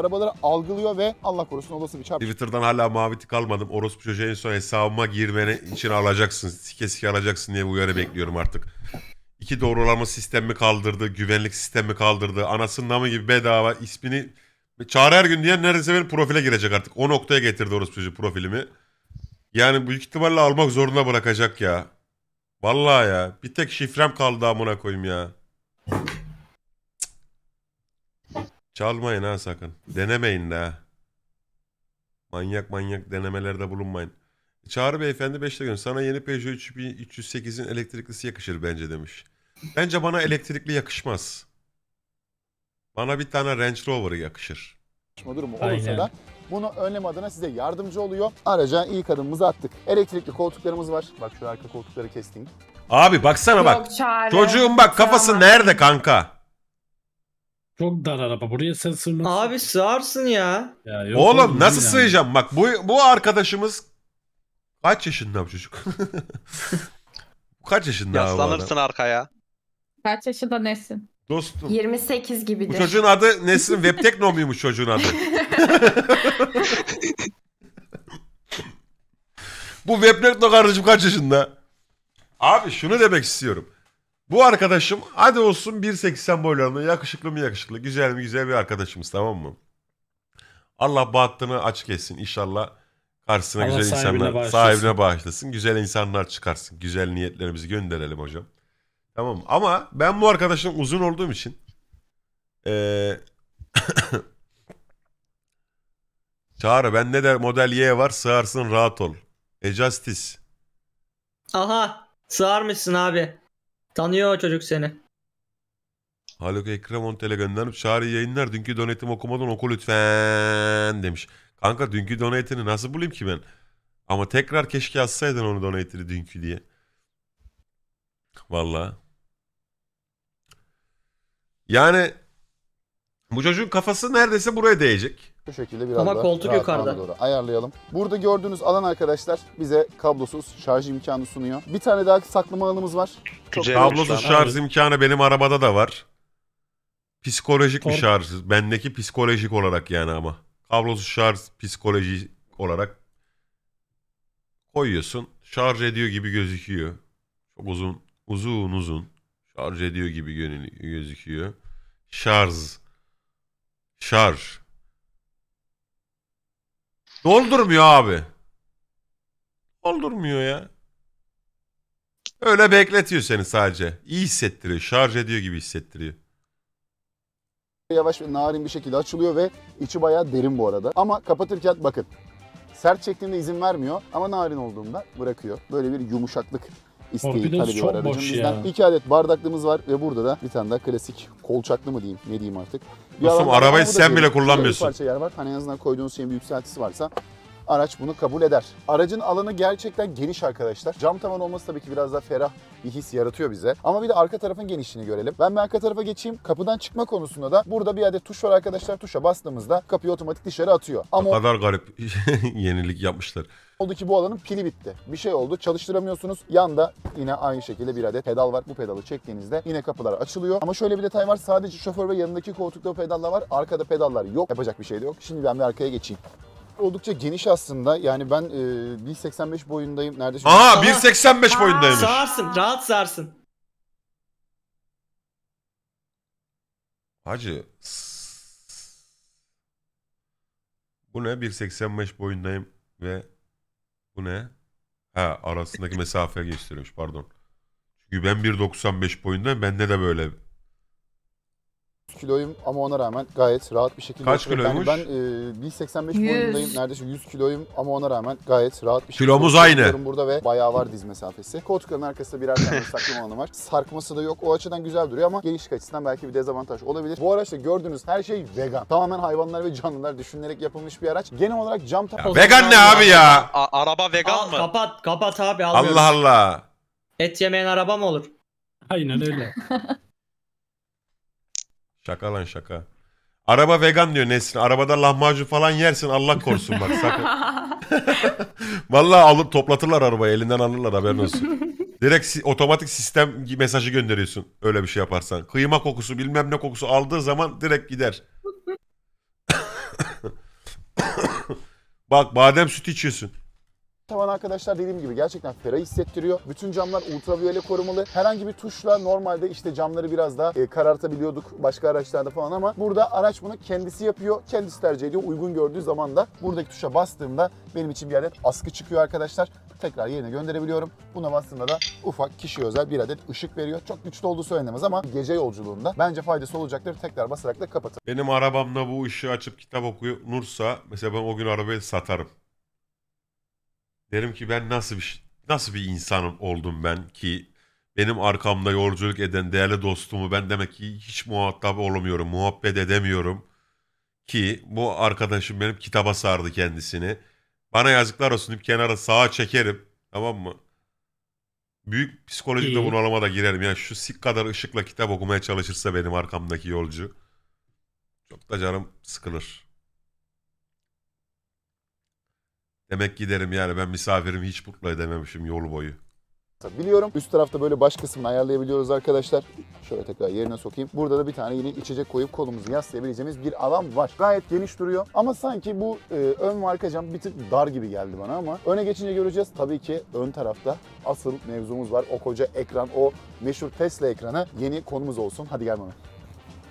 arabaları algılıyor ve Allah korusun olası bir çarpışma. Twitter'dan hala maviti kalmadım. Orospu çocuğu en son hesabıma girmeni için alacaksın. Sike sike alacaksın diye bu uyarı bekliyorum artık. İki doğrulama sistemi kaldırdı. Güvenlik sistemi kaldırdı. Anasının namı gibi bedava ismini... çağır her gün diyen neredeyse benim profile girecek artık. O noktaya getirdi orospu çocuğu profilimi. Yani büyük ihtimalle almak zorunda bırakacak ya. Vallahi ya. Bir tek şifrem kaldı amına koyayım ya. Çalmayın ha sakın. Denemeyin de ha. Manyak manyak denemelerde bulunmayın. Çağrı Beyefendi 5 gün sana yeni Peugeot 308'in elektriklisi yakışır bence demiş. Bence bana elektrikli yakışmaz. Bana bir tane Range Rover yakışır. Çalışma durumu olursa da bunu önlem adına size yardımcı oluyor. Araca ilk adımımızı attık. Elektrikli koltuklarımız var. Bak şu arka koltukları kestin. Abi baksana bak. Yok, Çocuğun bak kafası nerede kanka? Çok dar araba. Buraya sen sığmazsın. Abi sığarsın ya. ya yok Oğlum, oğlum nasıl yani. Bak bu bu arkadaşımız kaç yaşında bu çocuk? kaç yaşında Yaslanırsın abi arkaya. Kaç yaşında nesin? Dostum. 28 gibidir. Bu çocuğun adı Nesrin Webtekno muymuş çocuğun adı? bu Webtekno kardeşim kaç yaşında? Abi şunu demek istiyorum. Bu arkadaşım hadi olsun 1.80 boylarında yakışıklı mı yakışıklı güzel mi güzel bir arkadaşımız tamam mı? Allah bahtını açık etsin inşallah karşısına Allah güzel sahibine insanlar bağışlasın. sahibine bağışlasın. Güzel insanlar çıkarsın. Güzel niyetlerimizi gönderelim hocam. Tamam mı? ama ben bu arkadaşım uzun olduğum için eee Çağrı ne der model Y var sığarsın rahat ol. E Justice. Aha sığarmışsın abi. Tanıyor çocuk seni. Haluk Ekrem onu TL göndermiş. Şari yayınlar dünkü donetim okumadan oku lütfen demiş. Kanka dünkü donatini nasıl bulayım ki ben? Ama tekrar keşke yazsaydın onu donatini dünkü diye. Valla. Yani bu çocuğun kafası neredeyse buraya değecek. Bu şekilde biraz Ama daha koltuk yukarıda. doğru ayarlayalım. Burada gördüğünüz alan arkadaşlar bize kablosuz şarj imkanı sunuyor. Bir tane daha saklama alanımız var. Çok Kablosuz şarj imkanı benim arabada da var. Psikolojik bir şarj. Bendeki psikolojik olarak yani ama. Kablosuz şarj psikoloji olarak koyuyorsun. Şarj ediyor gibi gözüküyor. Çok uzun uzun uzun şarj ediyor gibi gönül- gözüküyor. Şarj. Şarj. Doldurmuyor abi. Doldurmuyor ya. Öyle bekletiyor seni sadece. İyi hissettiriyor. Şarj ediyor gibi hissettiriyor yavaş ve narin bir şekilde açılıyor ve içi bayağı derin bu arada. Ama kapatırken bakın sert çektiğimde izin vermiyor ama narin olduğumda bırakıyor. Böyle bir yumuşaklık isteği, talebi var çok boş aracımızdan. ya. İki adet bardaklığımız var ve burada da bir tane daha klasik kolçaklı mı diyeyim ne diyeyim artık. Bir Dostum, arabayı Burada sen bile kullanmıyorsun. Bir parça yer var. Hani en azından koyduğunuz şeyin bir yükseltisi varsa araç bunu kabul eder. Aracın alanı gerçekten geniş arkadaşlar. Cam tavan olması tabii ki biraz daha ferah bir his yaratıyor bize. Ama bir de arka tarafın genişliğini görelim. Ben bir arka tarafa geçeyim. Kapıdan çıkma konusunda da burada bir adet tuş var arkadaşlar. Tuşa bastığımızda kapıyı otomatik dışarı atıyor. Ama o Ne kadar garip yenilik yapmışlar. Oldu ki bu alanın pili bitti. Bir şey oldu çalıştıramıyorsunuz. Yanda yine aynı şekilde bir adet pedal var. Bu pedalı çektiğinizde yine kapılar açılıyor. Ama şöyle bir detay var. Sadece şoför ve yanındaki koltukta pedallar var. Arkada pedallar yok. Yapacak bir şey de yok. Şimdi ben bir arkaya geçeyim oldukça geniş aslında. Yani ben e, 1.85 boyundayım. Nerede şu Aa 1.85 boyundaymış. Sağarsın. Rahat sağarsın. Hacı. Bu ne? 1.85 boyundayım ve bu ne? Ha arasındaki mesafe geçtirmiş pardon. Çünkü ben 1.95 boyunda bende de böyle kiloyum ama ona rağmen gayet rahat bir şekilde... Kaç kiloymuş? Yani ben e, 185 boyundayım. Neredeyse 100 kiloyum ama ona rağmen gayet rahat bir şekilde... Kilomuz aynı. Burada ve bayağı var diz mesafesi. Koltukların arkasında birer tane saklama alanı var. Sarkması da yok. O açıdan güzel duruyor ama genişlik açısından belki bir dezavantaj olabilir. Bu araçta gördüğünüz her şey vegan. Tamamen hayvanlar ve canlılar düşünülerek yapılmış bir araç. Genel olarak cam tapan... Vegan ne abi ya? A araba vegan Al, mı? Kapat, kapat abi. Almıyorum. Allah Allah. Et yemeyen araba mı olur? Aynen öyle. Şaka lan şaka. Araba vegan diyor Nesrin. Arabada lahmacun falan yersin Allah korusun bak sakın. Valla alıp toplatırlar arabayı elinden alırlar haberin olsun. Direkt si- otomatik sistem mesajı gönderiyorsun öyle bir şey yaparsan. Kıyma kokusu bilmem ne kokusu aldığı zaman direkt gider. bak badem sütü içiyorsun. Tavan arkadaşlar dediğim gibi gerçekten ferah hissettiriyor. Bütün camlar ultraviyole korumalı. Herhangi bir tuşla normalde işte camları biraz daha e, karartabiliyorduk başka araçlarda falan ama burada araç bunu kendisi yapıyor. Kendisi tercih ediyor. Uygun gördüğü zaman da buradaki tuşa bastığımda benim için bir adet askı çıkıyor arkadaşlar. Tekrar yerine gönderebiliyorum. Buna bastığımda da ufak kişi özel bir adet ışık veriyor. Çok güçlü olduğu söylenemez ama gece yolculuğunda bence faydası olacaktır. Tekrar basarak da kapatın. Benim arabamda bu ışığı açıp kitap okunursa mesela ben o gün arabayı satarım. Derim ki ben nasıl bir nasıl bir insanım oldum ben ki benim arkamda yolculuk eden değerli dostumu ben demek ki hiç muhatap olamıyorum, muhabbet edemiyorum ki bu arkadaşım benim kitaba sardı kendisini. Bana yazıklar olsun deyip kenara sağa çekerim. Tamam mı? Büyük psikolojik de bunalıma da girerim. Yani şu sik kadar ışıkla kitap okumaya çalışırsa benim arkamdaki yolcu. Çok da canım sıkılır. Demek giderim yani ben misafirim hiç mutlu edememişim yol boyu. Biliyorum üst tarafta böyle baş kısmını ayarlayabiliyoruz arkadaşlar. Şöyle tekrar yerine sokayım. Burada da bir tane yine içecek koyup kolumuzu yaslayabileceğimiz bir alan var. Gayet geniş duruyor ama sanki bu e, ön ve cam bir tık dar gibi geldi bana ama öne geçince göreceğiz. Tabii ki ön tarafta asıl mevzumuz var. O koca ekran, o meşhur Tesla ekranı yeni konumuz olsun. Hadi gel bana.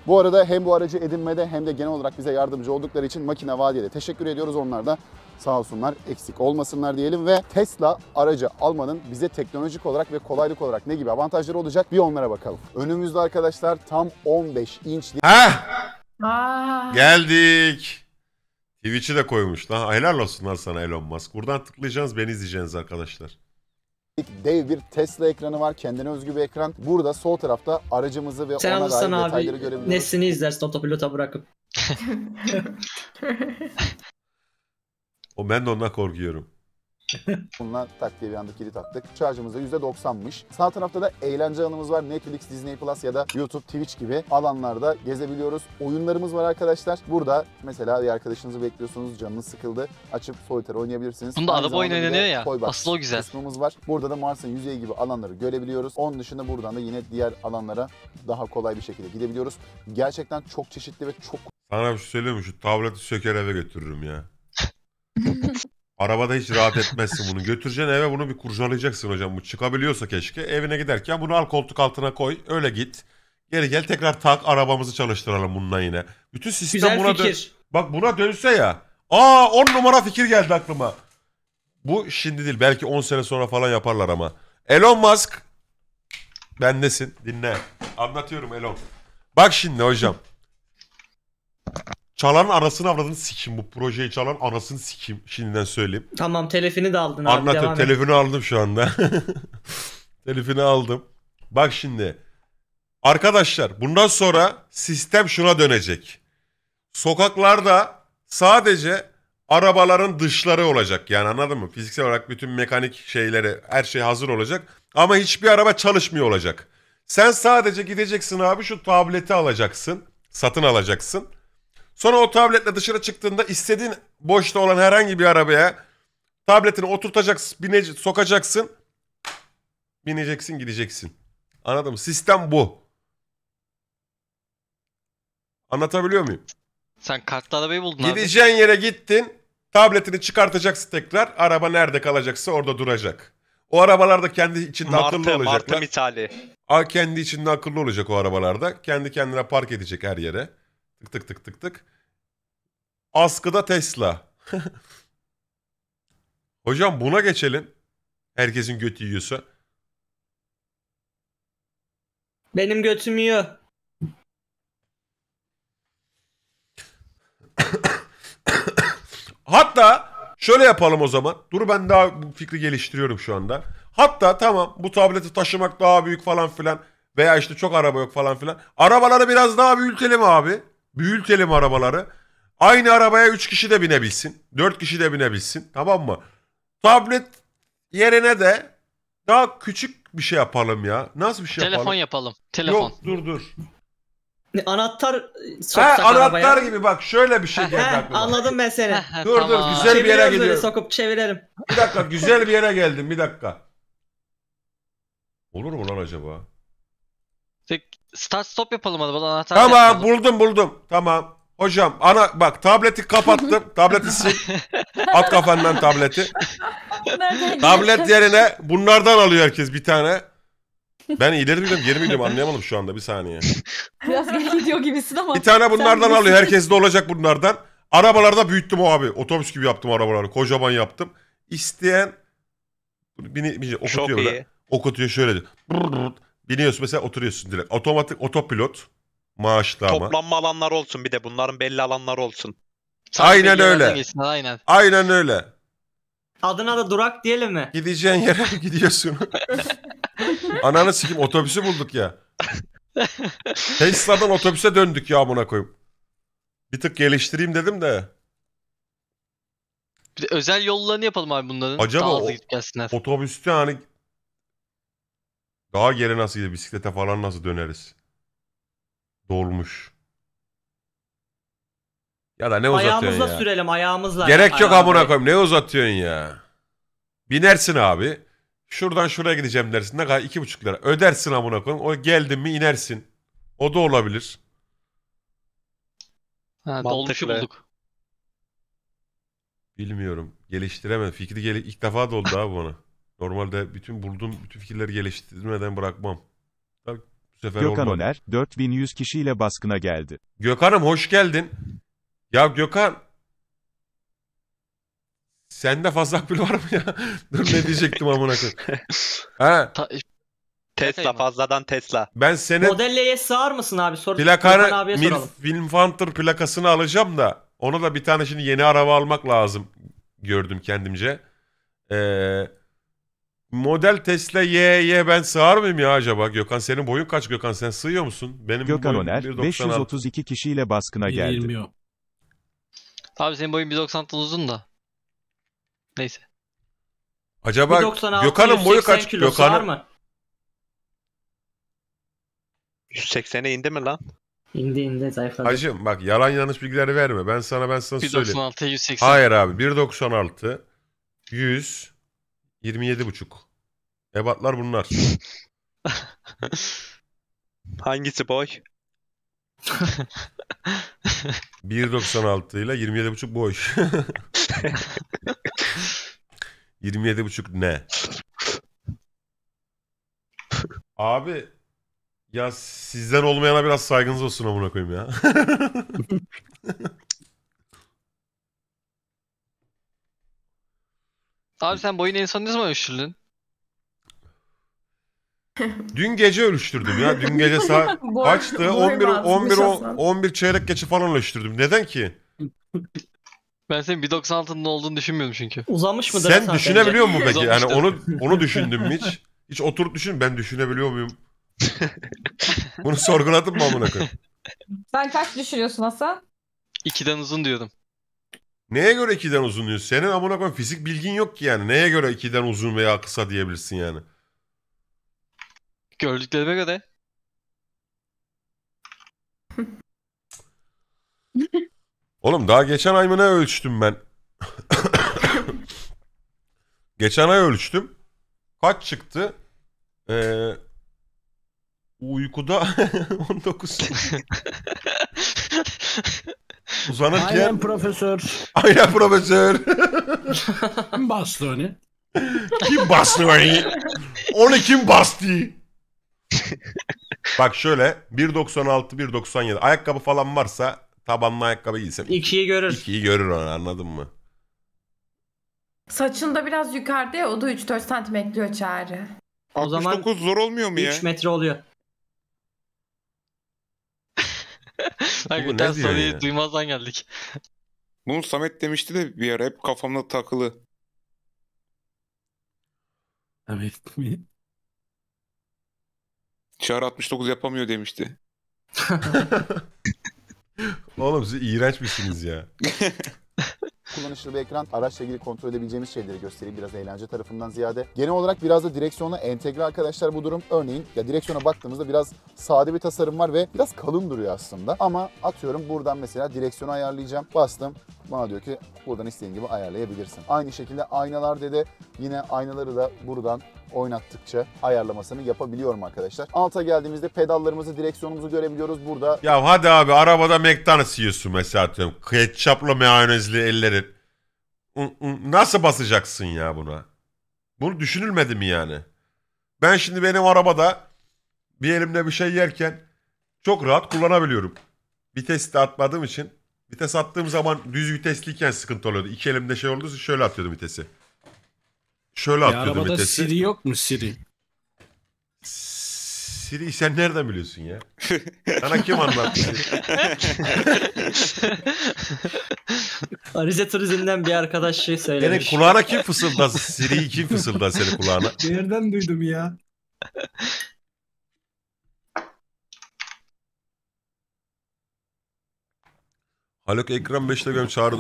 Bu arada hem bu aracı edinmede hem de genel olarak bize yardımcı oldukları için Makine Vadiye'de teşekkür ediyoruz. onlarda sağ olsunlar eksik olmasınlar diyelim ve Tesla aracı almanın bize teknolojik olarak ve kolaylık olarak ne gibi avantajları olacak bir onlara bakalım. Önümüzde arkadaşlar tam 15 inçlik... Ha. Geldik. Twitch'i de koymuş lan. Helal olsunlar sana Elon Musk. Buradan tıklayacaksınız beni izleyeceğiniz arkadaşlar dev bir Tesla ekranı var. Kendine özgü bir ekran. Burada sol tarafta aracımızı ve Sen ona dair detayları abi, görebiliyoruz. Nesini izlersin otopilota bırakıp. O ben de ondan korkuyorum. Bununla tak diye bir anda kilit attık. Şarjımızda %90'mış. Sağ tarafta da eğlence alanımız var. Netflix, Disney Plus ya da YouTube, Twitch gibi alanlarda gezebiliyoruz. Oyunlarımız var arkadaşlar. Burada mesela bir arkadaşınızı bekliyorsunuz, canınız sıkıldı. Açıp solitaire oynayabilirsiniz. Bunda Aynı araba oynanıyor ya. Koybaş o güzel. Kısmımız var. Burada da Mars'ın yüzeyi gibi alanları görebiliyoruz. Onun dışında buradan da yine diğer alanlara daha kolay bir şekilde gidebiliyoruz. Gerçekten çok çeşitli ve çok... Sana bir şey söyleyeyim mi? Şu tableti söker eve götürürüm ya. Arabada hiç rahat etmezsin bunu. Götüreceksin eve bunu bir kurcalayacaksın hocam. Bu çıkabiliyorsa keşke. Evine giderken bunu al koltuk altına koy. Öyle git. Geri gel tekrar tak arabamızı çalıştıralım bununla yine. Bütün sistem Güzel buna fikir. Bak buna dönse ya. Aa 10 numara fikir geldi aklıma. Bu şimdi değil. Belki 10 sene sonra falan yaparlar ama. Elon Musk. Bendesin. Dinle. Anlatıyorum Elon. Bak şimdi hocam. Çalan anasını avradını sikim bu projeyi çalan anasını sikim şimdiden söyleyeyim. Tamam telefini de aldın abi Anlatıyorum devam telefini aldım şu anda. telefini aldım. Bak şimdi arkadaşlar bundan sonra sistem şuna dönecek. Sokaklarda sadece arabaların dışları olacak yani anladın mı? Fiziksel olarak bütün mekanik şeyleri her şey hazır olacak ama hiçbir araba çalışmıyor olacak. Sen sadece gideceksin abi şu tableti alacaksın satın alacaksın. Sonra o tabletle dışarı çıktığında istediğin boşta olan herhangi bir arabaya tabletini oturtacaksın, binece, sokacaksın. Bineceksin, gideceksin. Anladın mı? Sistem bu. Anlatabiliyor muyum? Sen kartlı arabayı buldun abi. Gideceğin yere gittin. Tabletini çıkartacaksın tekrar. Araba nerede kalacaksa orada duracak. O arabalar da kendi içinde Martı, akıllı olacaklar. Martı misali. Kendi içinde akıllı olacak o arabalarda. Kendi kendine park edecek her yere. Tık tık tık tık tık. Askıda Tesla. Hocam buna geçelim. Herkesin götü yiyorsa. Benim götüm yiyor. Hatta şöyle yapalım o zaman. Dur ben daha bu fikri geliştiriyorum şu anda. Hatta tamam bu tableti taşımak daha büyük falan filan veya işte çok araba yok falan filan. Arabaları biraz daha büyütelim abi. Büyültelim arabaları. Aynı arabaya 3 kişi de binebilsin. 4 kişi de binebilsin. Tamam mı? Tablet yerine de daha küçük bir şey yapalım ya. Nasıl bir şey Telefon yapalım? yapalım. Telefon. Yok dur dur. Anahtar soksak ha, anahtar gibi bak şöyle bir şey geldi aklıma. Anladım ben seni. dur tamam. dur güzel bir yere Çeviriyoruz öyle sokup çevirelim. Bir dakika güzel bir yere geldim bir dakika. Olur mu lan acaba? Tek Start stop yapalım hadi. Bana anahtar Tamam yapalım. buldum buldum. Tamam. Hocam ana bak tableti kapattım. tableti sil. At kafandan tableti. Tablet yerine bunlardan alıyor herkes bir tane. Ben ileri mi geri mi gidiyorum anlayamadım şu anda bir saniye. Biraz geri gidiyor gibisin ama. Bir tane bunlardan alıyor herkes de olacak bunlardan. Arabalarda büyüttüm o abi. Otobüs gibi yaptım arabaları. Kocaman yaptım. İsteyen bini beni, okutuyor Okutuyor şöyle diyor. Biniyorsun mesela oturuyorsun direkt. Otomatik otopilot maaşlı ama. Toplanma alanlar olsun bir de bunların belli alanlar olsun. Aynen öyle. Geçsin, aynen. Aynen öyle. Adına da durak diyelim mi? Gideceğin yere gidiyorsun. Ananı sikim otobüsü bulduk ya. Tesla'dan otobüse döndük ya buna koyup. Bir tık geliştireyim dedim de. Bir de özel yollarını yapalım abi bunların. Acaba Daha o, otobüste hani daha geri nasıl gidiyor? Bisiklete falan nasıl döneriz? Dolmuş. Ya da ne uzatıyorsun Ayağımızla ya? sürelim ayağımızla. Gerek yok Ayağımızla. amına koyayım. Ne uzatıyorsun ya? Binersin abi. Şuradan şuraya gideceğim dersin. Ne kadar? İki buçuk lira. Ödersin amına koyayım. O geldin mi inersin. O da olabilir. Ha, dolmuşu bulduk. Bilmiyorum. Geliştiremedim. Fikri gel ilk defa doldu abi bana. Normalde bütün bulduğum bütün fikirleri geliştirmeden bırakmam. bu sefer Gökhan olmadı. Öner 4100 kişiyle baskına geldi. Gökhan'ım hoş geldin. Ya Gökhan sende fazla akbil var mı ya? Dur ne diyecektim amına koyayım. ha. Tesla fazladan Tesla. Ben senin Modelleye sığar mısın abi? Sor. Plakanı Milf, Film Hunter plakasını alacağım da ona da bir tane şimdi yeni araba almak lazım gördüm kendimce. Eee Model Tesla Y Y ben sığar mıyım ya acaba? Gökhan senin boyun kaç Gökhan sen sığıyor musun? Benim Gökhan boyum Öner 1.90. 532 kişiyle baskına geldi. Bilmiyor. Abi senin boyun 1.90'dan uzun da. Neyse. Acaba Gökhan'ın boyu kaç? kilo sığar mı? 180'e indi mi lan? İndi indi zayıfladı. Hacım bak yalan yanlış bilgileri verme. Ben sana ben sana söyleyeyim. 196 180. Hayır abi 1.96 100 buçuk. Ebatlar bunlar. Hangisi boy? 1.96 ile buçuk boy. buçuk ne? Abi ya sizden olmayana biraz saygınız olsun amına koyayım ya. Abi sen boyun en son ne zaman ölçüldün? Dün gece ölçtürdüm ya. Dün gece saat Boy- kaçtı? 11 11 11 çeyrek geçi falan ölçtürdüm. Neden ki? Ben senin 1.96'nın olduğunu düşünmüyorum çünkü. Uzanmış mıdır? Sen düşünebiliyor musun peki? Yani onu onu düşündün mü hiç? Hiç oturup düşün ben düşünebiliyor muyum? Bunu sorguladın mı amına koyayım? Sen kaç düşünüyorsun Hasan? 2'den uzun diyordum. Neye göre 2'den uzun diyorsun? Senin amına koyayım fizik bilgin yok ki yani. Neye göre 2'den uzun veya kısa diyebilirsin yani? Gördüklerime göre. Oğlum daha geçen ay mı ne ölçtüm ben? geçen ay ölçtüm. Kaç çıktı? Ee, uykuda 19. Uzanırken... Aynen profesör. Aynen profesör. kim bastı onu? Kim bastı onu? Onu kim bastı? Bak şöyle 1.96 1.97 ayakkabı falan varsa tabanlı ayakkabı giysem. İkiyi görür. İkiyi görür onu anladın mı? Saçın da biraz yukarıda ya o da 3-4 santim ekliyor çağrı. O zaman 69 zor olmuyor mu ya? 3 metre oluyor. Hakikaten soruyu ya? duymazdan geldik. Bunu Samet demişti de bir ara hep kafamda takılı. Samet mi? Çağrı 69 yapamıyor demişti. Oğlum siz iğrenç misiniz ya? Kullanışlı bir ekran. Araçla ilgili kontrol edebileceğimiz şeyleri göstereyim biraz eğlence tarafından ziyade. Genel olarak biraz da direksiyona entegre arkadaşlar bu durum. Örneğin ya direksiyona baktığımızda biraz sade bir tasarım var ve biraz kalın duruyor aslında. Ama atıyorum buradan mesela direksiyonu ayarlayacağım. Bastım. Bana diyor ki buradan istediğin gibi ayarlayabilirsin. Aynı şekilde aynalar dedi. Yine aynaları da buradan oynattıkça ayarlamasını yapabiliyorum arkadaşlar. Alta geldiğimizde pedallarımızı, direksiyonumuzu görebiliyoruz burada. Ya hadi abi arabada McDonald's yiyorsun mesela atıyorum. Ketçapla mayonezli ellerin. Nasıl basacaksın ya buna? Bunu düşünülmedi mi yani? Ben şimdi benim arabada bir elimde bir şey yerken çok rahat kullanabiliyorum. Vites de atmadığım için Vites attığım zaman düz vitesliyken sıkıntı oluyordu. İki elimde şey olduğu için şöyle atıyordum vitesi. Şöyle ya atıyordum arabada vitesi. Siri yok mu Siri? Siri sen nereden biliyorsun ya? Sana kim anlattı? Arize Turizm'den bir arkadaş şey söylemiş. Yani kulağına kim fısıldasın? siri? kim fısıldasın senin kulağına? Nereden duydum ya? Haluk Ekrem 5 gram çağrı...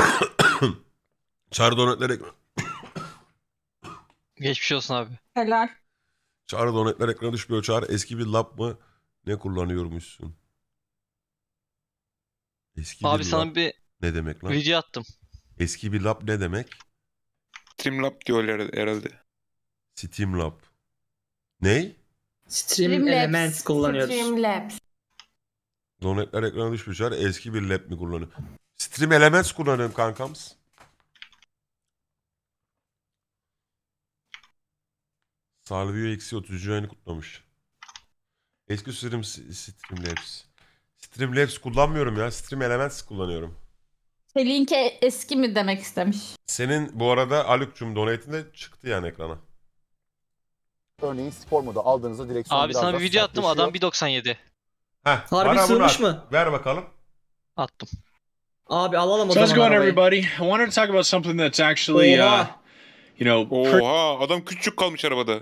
çağrı donatlar ekran. Geçmiş olsun abi. Helal. Çağrı donatlar ekrana düşmüyor. Çağrı eski bir lap mı? Ne kullanıyormuşsun? Eski Abi bir sana lap bir ne demek lan? video attım. Eski bir lap ne demek? Stream lap diyorlar herhalde. Steam lap. Ney? Stream Streamlabs. Elements kullanıyoruz. Streamlabs. Donetler ekrana düşmüşler. Eski bir lap mi kullanıyor? Stream Elements kullanıyorum kankams. Salvio eksi 30. ayını kutlamış. Eski stream Stream Streamlabs kullanmıyorum ya. Stream Elements kullanıyorum. Selinki eski mi demek istemiş? Senin bu arada Alük'cum de çıktı yani ekrana. Örneğin spor modu aldığınızda direksiyon Abi sana bir video attım adam 1.97. Heh, Harbi bana sığmış mı? Ver bakalım. Attım. Abi alalım o So zaman on arabayı. everybody. I wanted to talk about something that's actually uh, you know pretty Oha adam küçük kalmış arabada.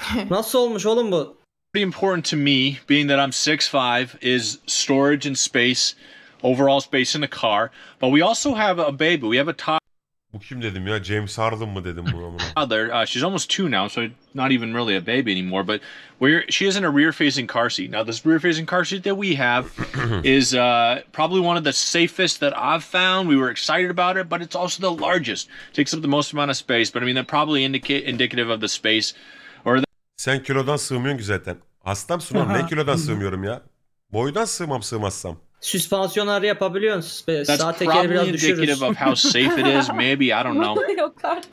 Nasıl olmuş oğlum bu? important to me, being that I'm 6'5, is storage and space, overall space in the car. But we also have a baby. We have a toddler. Bu kim dedim ya? James Harden mı dedim bu amına? Other, uh, she's almost two now, so not even really a baby anymore. But we're, she is in a rear-facing car seat. Now, this rear-facing car seat that we have is uh, probably one of the safest that I've found. We were excited about it, but it's also the largest. Takes up the most amount of space. But I mean, that probably indicate indicative of the space or the. Sen kilodan sığmıyorsun ki zaten. Hastamsın oğlum. ne kilodan sığmıyorum ya? Boydan sığmam sığmazsam. Süspansiyonlar yapabiliyorsun. That's Sağ tekeri biraz probably indicative of how safe it is. Maybe I don't know,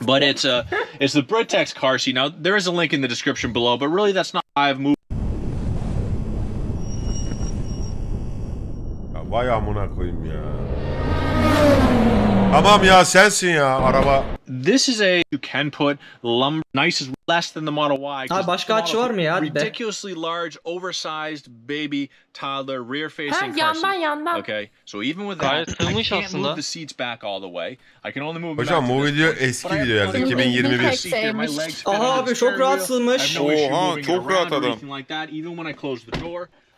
but it's a uh, it's the Britax car seat. Now there is a link in the description below, but really that's not how I've moved. Ya Vay amına koyayım ya. Tamam ya sensin ya araba. This is a you can put lumber nice is less than the Model Y. Ha başka açı var mı ya? Ridiculously large oversized baby toddler rear facing ha, yandan yandan. Okay. So even with that I can't move the seats back all the way. I can only move Hocam bu video eski video yani 2021. Aha abi çok rahat sığmış. Oha çok rahat adam.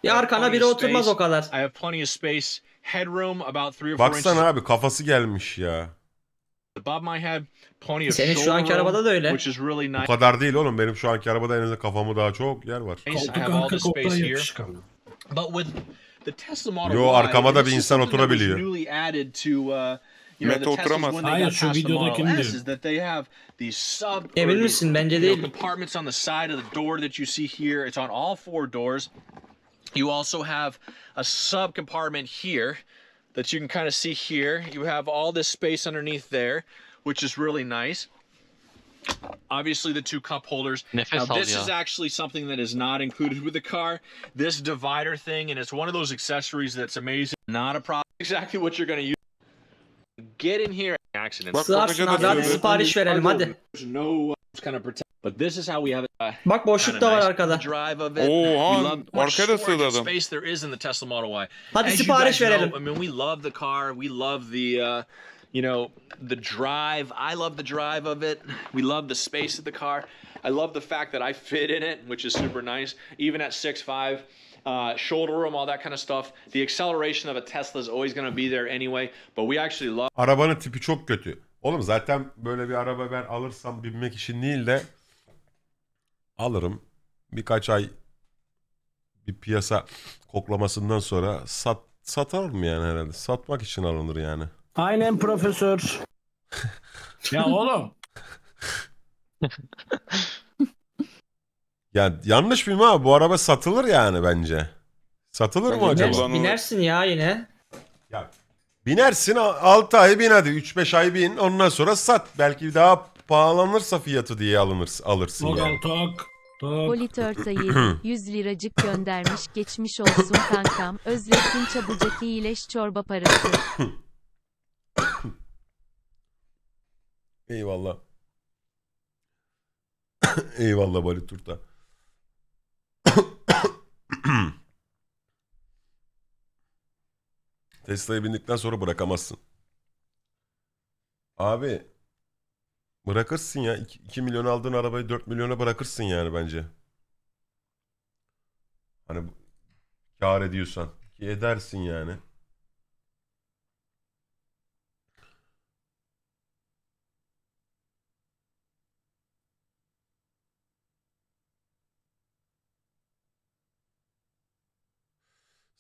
Ya arkana biri oturmaz o kadar. I have plenty of space headroom about three or four inches Baksana abi kafası gelmiş ya. above my head, plenty of Senin şu anki arabada da öyle. which is really Bu kadar değil oğlum. Benim şu anki arabada en azından kafamı daha çok yer var. But with the Tesla Model Yo, arkama da bir insan oturabiliyor. Newly added to uh, you know, Mete oturamaz. Hayır, şu past the misin? Bence you know, compartments on the side of the door that you see here. It's on all four doors. You also have a sub compartment here that you can kind of see here. You have all this space underneath there, which is really nice. Obviously the two cup holders. Now, this is actually something that is not included with the car. This divider thing, and it's one of those accessories that's amazing. Not a problem. Exactly what you're going to use. Get in here. Accidents. There's no kind of protect. But this is how we have uh, Bak boşlukta var nice arkada. drive of it. Oha, arkada space there is in the Tesla Model Y. Hadi As sipariş verelim. Know, I mean we love the car, we love the uh, you know, the drive. I love the drive of it. We love the space of the car. I love the fact that I fit in it, which is super nice. Even at 6'5", uh, shoulder room, all that kind of stuff. The acceleration of a Tesla is always going to be there anyway. But we actually love... Arabanın tipi çok kötü. Oğlum zaten böyle bir araba ben alırsam binmek için değil de alırım. Birkaç ay bir piyasa koklamasından sonra sat mı yani herhalde. Satmak için alınır yani. Aynen profesör. ya oğlum. ya yanlış mıyım abi? Bu araba satılır yani bence. Satılır mı acaba? Binersin ya yine. Ya Binersin 6 ay bin hadi 3-5 ay bin ondan sonra sat. Belki daha pahalanırsa fiyatı diye alınır, alırsın Tok yani. tok. Tok. Politörtayı 100 liracık göndermiş geçmiş olsun kankam. Özlettin çabucak iyileş çorba parası. Eyvallah. Eyvallah Bali Turta. Tesla'ya bindikten sonra bırakamazsın. Abi bırakırsın ya. 2, milyon aldığın arabayı 4 milyona bırakırsın yani bence. Hani kar ediyorsan. Ki edersin yani.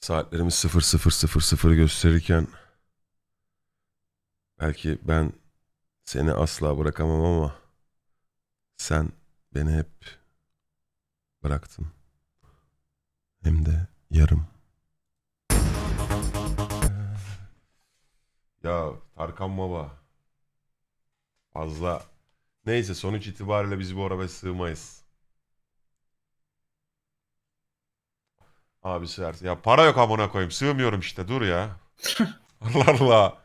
Saatlerimiz 00.00 gösterirken belki ben seni asla bırakamam ama sen beni hep bıraktın. Hem de yarım. Ya Tarkan Baba fazla. Neyse sonuç itibariyle biz bu arabaya sığmayız. Abi versin. Ya para yok amına koyayım. Sığmıyorum işte. Dur ya. Allah Allah.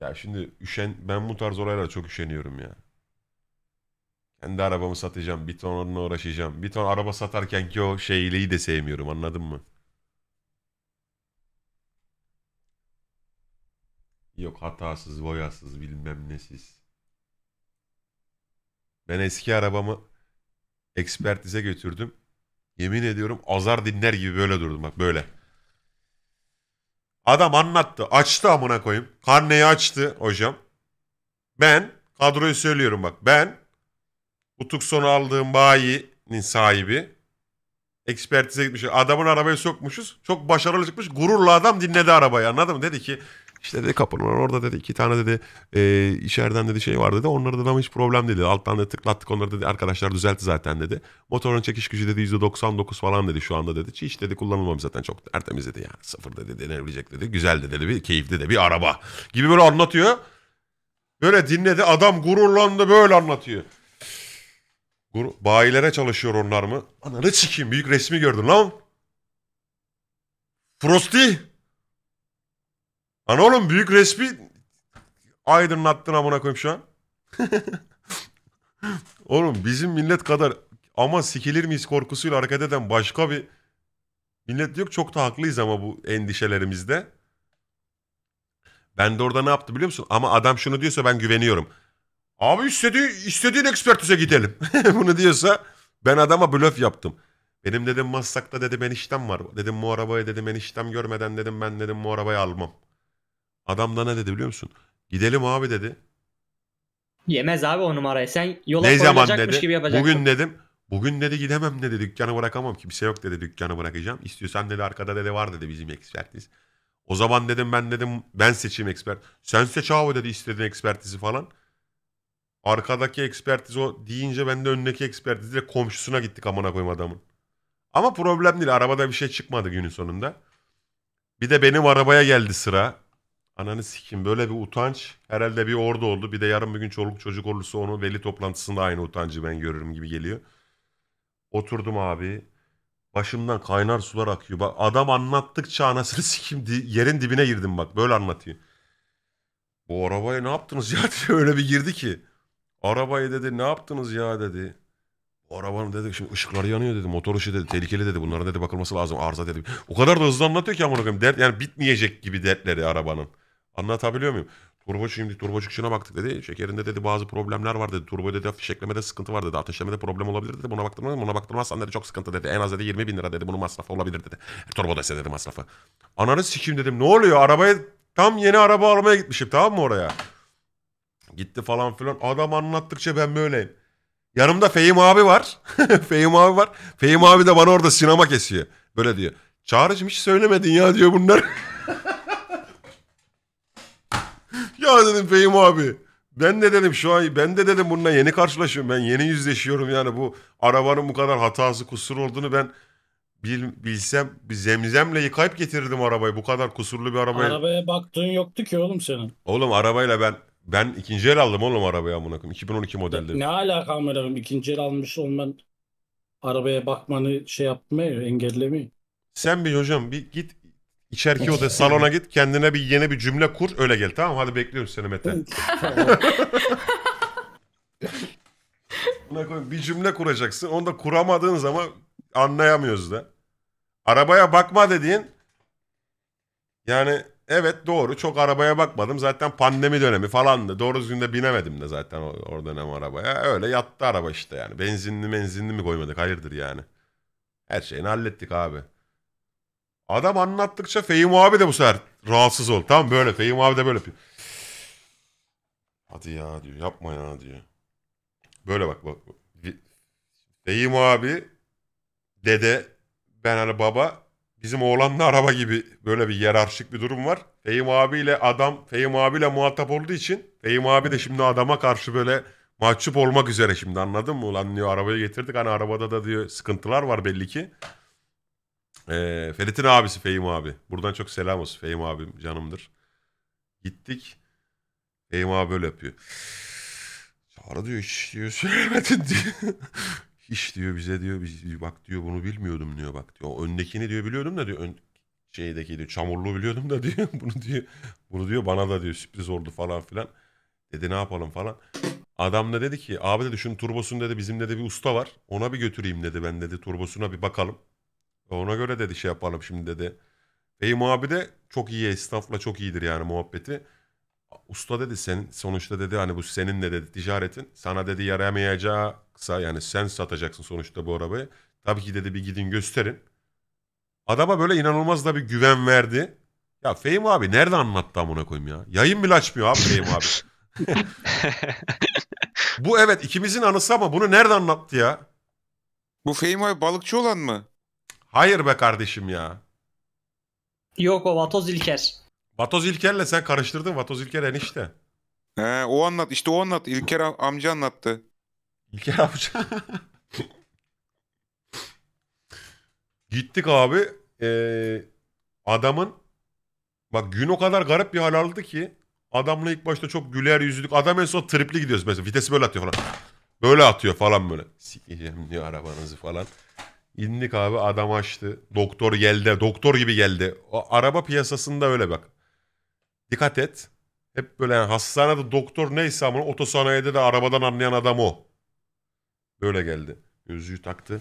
Ya şimdi üşen ben bu tarz olaylara çok üşeniyorum ya. Kendi arabamı satacağım. Bir ton onunla uğraşacağım. Bir ton araba satarken ki o şeyliği de sevmiyorum anladın mı? Yok hatasız, boyasız, bilmem nesiz. Ben eski arabamı ekspertize götürdüm. Yemin ediyorum azar dinler gibi böyle durdum bak böyle. Adam anlattı. Açtı amına koyayım. Karneyi açtı hocam. Ben kadroyu söylüyorum bak. Ben Utukson aldığım bayinin sahibi ekspertize gitmiş. Adamın arabaya sokmuşuz. Çok başarılı çıkmış. gururlu adam dinledi arabayı anladın mı? Dedi ki işte dedi kapının orada dedi iki tane dedi e, içeriden dedi şey var dedi. Onları da hiç problem dedi. Alttan da tıklattık onları dedi arkadaşlar düzeltti zaten dedi. Motorun çekiş gücü dedi %99 falan dedi şu anda dedi. Hiç dedi kullanılmamış zaten çok tertemiz dedi yani. Sıfır dedi denebilecek dedi. Güzel dedi, dedi bir keyifli de bir araba gibi böyle anlatıyor. Böyle dinledi adam gururlandı böyle anlatıyor. Guru, bayilere çalışıyor onlar mı? Ananı sikeyim büyük resmi gördün lan. Frosty. Lan oğlum büyük resmi aydınlattın amına koyayım şu an. oğlum bizim millet kadar ama sikilir miyiz korkusuyla hareket eden başka bir millet yok. Çok da haklıyız ama bu endişelerimizde. Ben de orada ne yaptı biliyor musun? Ama adam şunu diyorsa ben güveniyorum. Abi istediği, istediğin ekspertize gidelim. Bunu diyorsa ben adama blöf yaptım. Benim dedim Maslak'ta dedim eniştem var. Dedim bu arabayı dedim eniştem görmeden dedim ben dedim bu arabayı almam. Adam da ne dedi biliyor musun? Gidelim abi dedi. Yemez abi o numarayı. Sen yola ne zaman dedi? gibi yapacaksın. Bugün dedim. Bugün dedi gidemem dedi dükkanı bırakamam kimse yok dedi dükkanı bırakacağım. İstiyorsan dedi arkada dedi var dedi bizim ekspertiz. O zaman dedim ben dedim ben seçeyim ekspert. Sen seç abi dedi istediğin ekspertizi falan. Arkadaki ekspertiz o deyince ben de önündeki ekspertizle komşusuna gittik amına koyayım adamın. Ama problem değil arabada bir şey çıkmadı günün sonunda. Bir de benim arabaya geldi sıra. Ananı sikim böyle bir utanç herhalde bir orada oldu. Bir de yarın bir gün çoluk çocuk olursa onu veli toplantısında aynı utancı ben görürüm gibi geliyor. Oturdum abi. Başımdan kaynar sular akıyor. Bak adam anlattıkça anasını sikim yerin dibine girdim bak böyle anlatıyor. Bu arabaya ne yaptınız ya diye öyle bir girdi ki. Arabayı dedi ne yaptınız ya dedi. O arabanın dedi şimdi ışıkları yanıyor dedi. Motor ışığı dedi. Tehlikeli dedi. Bunlara dedi bakılması lazım. Arıza dedi. O kadar da hızlı anlatıyor ki amına koyayım. Dert yani bitmeyecek gibi dertleri arabanın. Anlatabiliyor muyum? Turbo şimdi turbo çıkışına baktık dedi. Şekerinde dedi bazı problemler var dedi. Turbo dedi fişeklemede sıkıntı var dedi. Ateşlemede problem olabilir dedi. Buna baktırmaz, buna baktırmazsan dedi çok sıkıntı dedi. En az dedi 20 bin lira dedi. Bunun masrafı olabilir dedi. E, turbo dese dedi masrafı. Ananı sikim dedim. Ne oluyor? Arabaya tam yeni araba almaya gitmişim tamam mı oraya? Gitti falan filan. Adam anlattıkça ben böyleyim. Yanımda Fehim abi var. Fehim abi var. Fehim abi de bana orada sinema kesiyor. Böyle diyor. Çağrıcım hiç söylemedin ya diyor bunlar. Ya dedim Fehim abi. Ben de dedim şu an ben de dedim bununla yeni karşılaşıyorum. Ben yeni yüzleşiyorum yani bu arabanın bu kadar hatası kusur olduğunu ben bil, bilsem bir zemzemle yıkayıp getirdim arabayı. Bu kadar kusurlu bir arabayı. Arabaya baktığın yoktu ki oğlum senin. Oğlum arabayla ben ben ikinci el aldım oğlum arabaya amına koyayım. 2012 modelleri. Ne alaka amına koyayım? el almış olman arabaya bakmanı şey yapmıyor, engellemiyor. Sen bir hocam bir git İçerki oda salona git kendine bir yeni bir cümle kur öyle gel tamam mı? hadi bekliyorum seni Mete. Buna koy, bir cümle kuracaksın onu da kuramadığın zaman anlayamıyoruz da. Arabaya bakma dediğin yani evet doğru çok arabaya bakmadım zaten pandemi dönemi falandı doğru düzgün de binemedim de zaten o, o dönem arabaya öyle yattı araba işte yani benzinli benzinli mi koymadık hayırdır yani. Her şeyini hallettik abi. Adam anlattıkça Fehim abi de bu sefer rahatsız oldu. Tam böyle Fehim abi de böyle yapıyor. Hadi ya diyor yapma ya diyor. Böyle bak bak. Fehim abi dede ben hani baba bizim oğlanla araba gibi böyle bir yerarşik bir durum var. Fehim abiyle adam Fehim abiyle muhatap olduğu için Fehim abi de şimdi adama karşı böyle mahcup olmak üzere şimdi anladın mı? Ulan diyor arabayı getirdik hani arabada da diyor sıkıntılar var belli ki. Ee, Ferit'in abisi Fehim abi. Buradan çok selam olsun. Fehim abim canımdır. Gittik. Fehim abi böyle yapıyor. Çağrı diyor hiç diyor söylemedin diyor. hiç diyor bize diyor biz bak diyor bunu bilmiyordum diyor bak diyor. öndekini diyor biliyordum da diyor ön, şeydeki diyor çamurlu biliyordum da diyor bunu diyor bunu diyor bana da diyor sürpriz oldu falan filan. Dedi ne yapalım falan. Adam da dedi ki abi dedi şunun turbosunu dedi bizim dedi bir usta var. Ona bir götüreyim dedi ben dedi turbosuna bir bakalım. E, ona göre dedi şey yapalım şimdi dedi. Beyim abi de çok iyi esnafla çok iyidir yani muhabbeti. Usta dedi sen sonuçta dedi hani bu senin de dedi ticaretin. Sana dedi yaramayacağı kısa yani sen satacaksın sonuçta bu arabayı. Tabii ki dedi bir gidin gösterin. Adama böyle inanılmaz da bir güven verdi. Ya Fehim abi nerede anlattı amına koyayım ya? Yayın bile açmıyor abi Fehim abi. bu evet ikimizin anısı ama bunu nerede anlattı ya? Bu Fehim abi balıkçı olan mı? Hayır be kardeşim ya. Yok o Vatoz İlker. Vatoz İlker'le sen karıştırdın. Vatoz İlker enişte. He o anlat. işte o anlat. İlker amca anlattı. İlker amca. Gittik abi. Ee, adamın bak gün o kadar garip bir hal aldı ki adamla ilk başta çok güler yüzlük. Adam en son tripli gidiyoruz mesela. Vitesi böyle atıyor falan. Böyle atıyor falan böyle. Sikeceğim diyor arabanızı falan. İndik abi adam açtı. Doktor geldi. Doktor gibi geldi. O araba piyasasında öyle bak. Dikkat et. Hep böyle yani hastanede doktor neyse ama otosanayide de arabadan anlayan adam o. Böyle geldi. Gözlüğü taktı.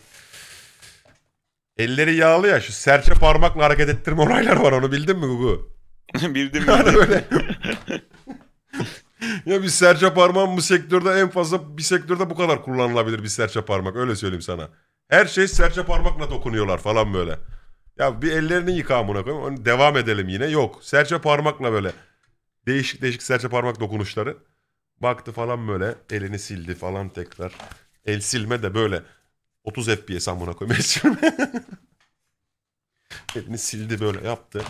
Elleri yağlı ya şu serçe parmakla hareket ettirme olaylar var onu bildin mi Gugu? bildim hani bildim. Yani böyle. ya bir serçe parmağın bu sektörde en fazla bir sektörde bu kadar kullanılabilir bir serçe parmak öyle söyleyeyim sana. Her şey serçe parmakla dokunuyorlar falan böyle. Ya bir ellerini yıka amına koyayım. Hani devam edelim yine. Yok. Serçe parmakla böyle. Değişik değişik serçe parmak dokunuşları. Baktı falan böyle. Elini sildi falan tekrar. El silme de böyle. 30 FPS amına koyayım. El silme. Elini sildi böyle yaptı.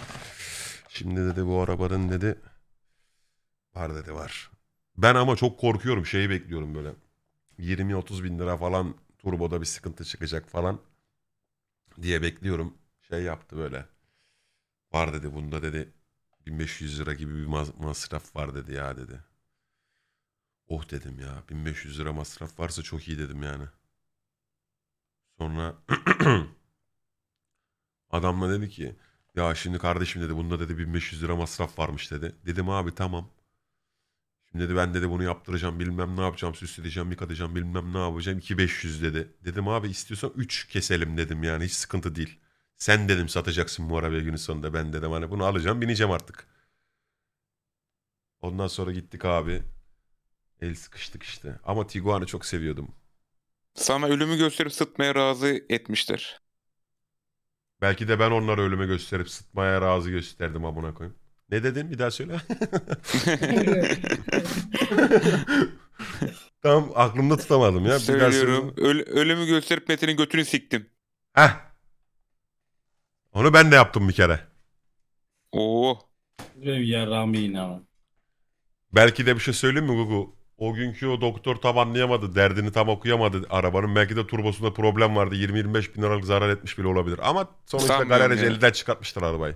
Şimdi dedi bu arabanın dedi. Var dedi var. Ben ama çok korkuyorum. Şeyi bekliyorum böyle. 20-30 bin lira falan turboda bir sıkıntı çıkacak falan diye bekliyorum. Şey yaptı böyle. Var dedi bunda dedi 1500 lira gibi bir masraf var dedi ya dedi. Oh dedim ya 1500 lira masraf varsa çok iyi dedim yani. Sonra adamla dedi ki ya şimdi kardeşim dedi bunda dedi 1500 lira masraf varmış dedi. Dedim abi tamam Şimdi dedi ben dedi bunu yaptıracağım bilmem ne yapacağım süsleyeceğim yıkatacağım bilmem ne yapacağım 2500 dedi. Dedim abi istiyorsan 3 keselim dedim yani hiç sıkıntı değil. Sen dedim satacaksın bu arabayı günün sonunda ben dedim hani bunu alacağım bineceğim artık. Ondan sonra gittik abi. El sıkıştık işte. Ama Tiguan'ı çok seviyordum. Sana ölümü gösterip sıtmaya razı etmiştir. Belki de ben onlara ölümü gösterip sıtmaya razı gösterdim abone koyayım. Ne dedin bir daha söyle. Tam aklımda tutamadım ya. Bir Söylüyorum. Dersin... Öl ölümü gösterip Metin'in götünü siktim. Heh. Onu ben de yaptım bir kere. Oo. Belki de bir şey söyleyeyim mi Gugu? O günkü o doktor tam anlayamadı. Derdini tam okuyamadı arabanın. Belki de turbosunda problem vardı. 20-25 bin liralık zarar etmiş bile olabilir. Ama sonuçta galerici elden çıkartmıştır arabayı.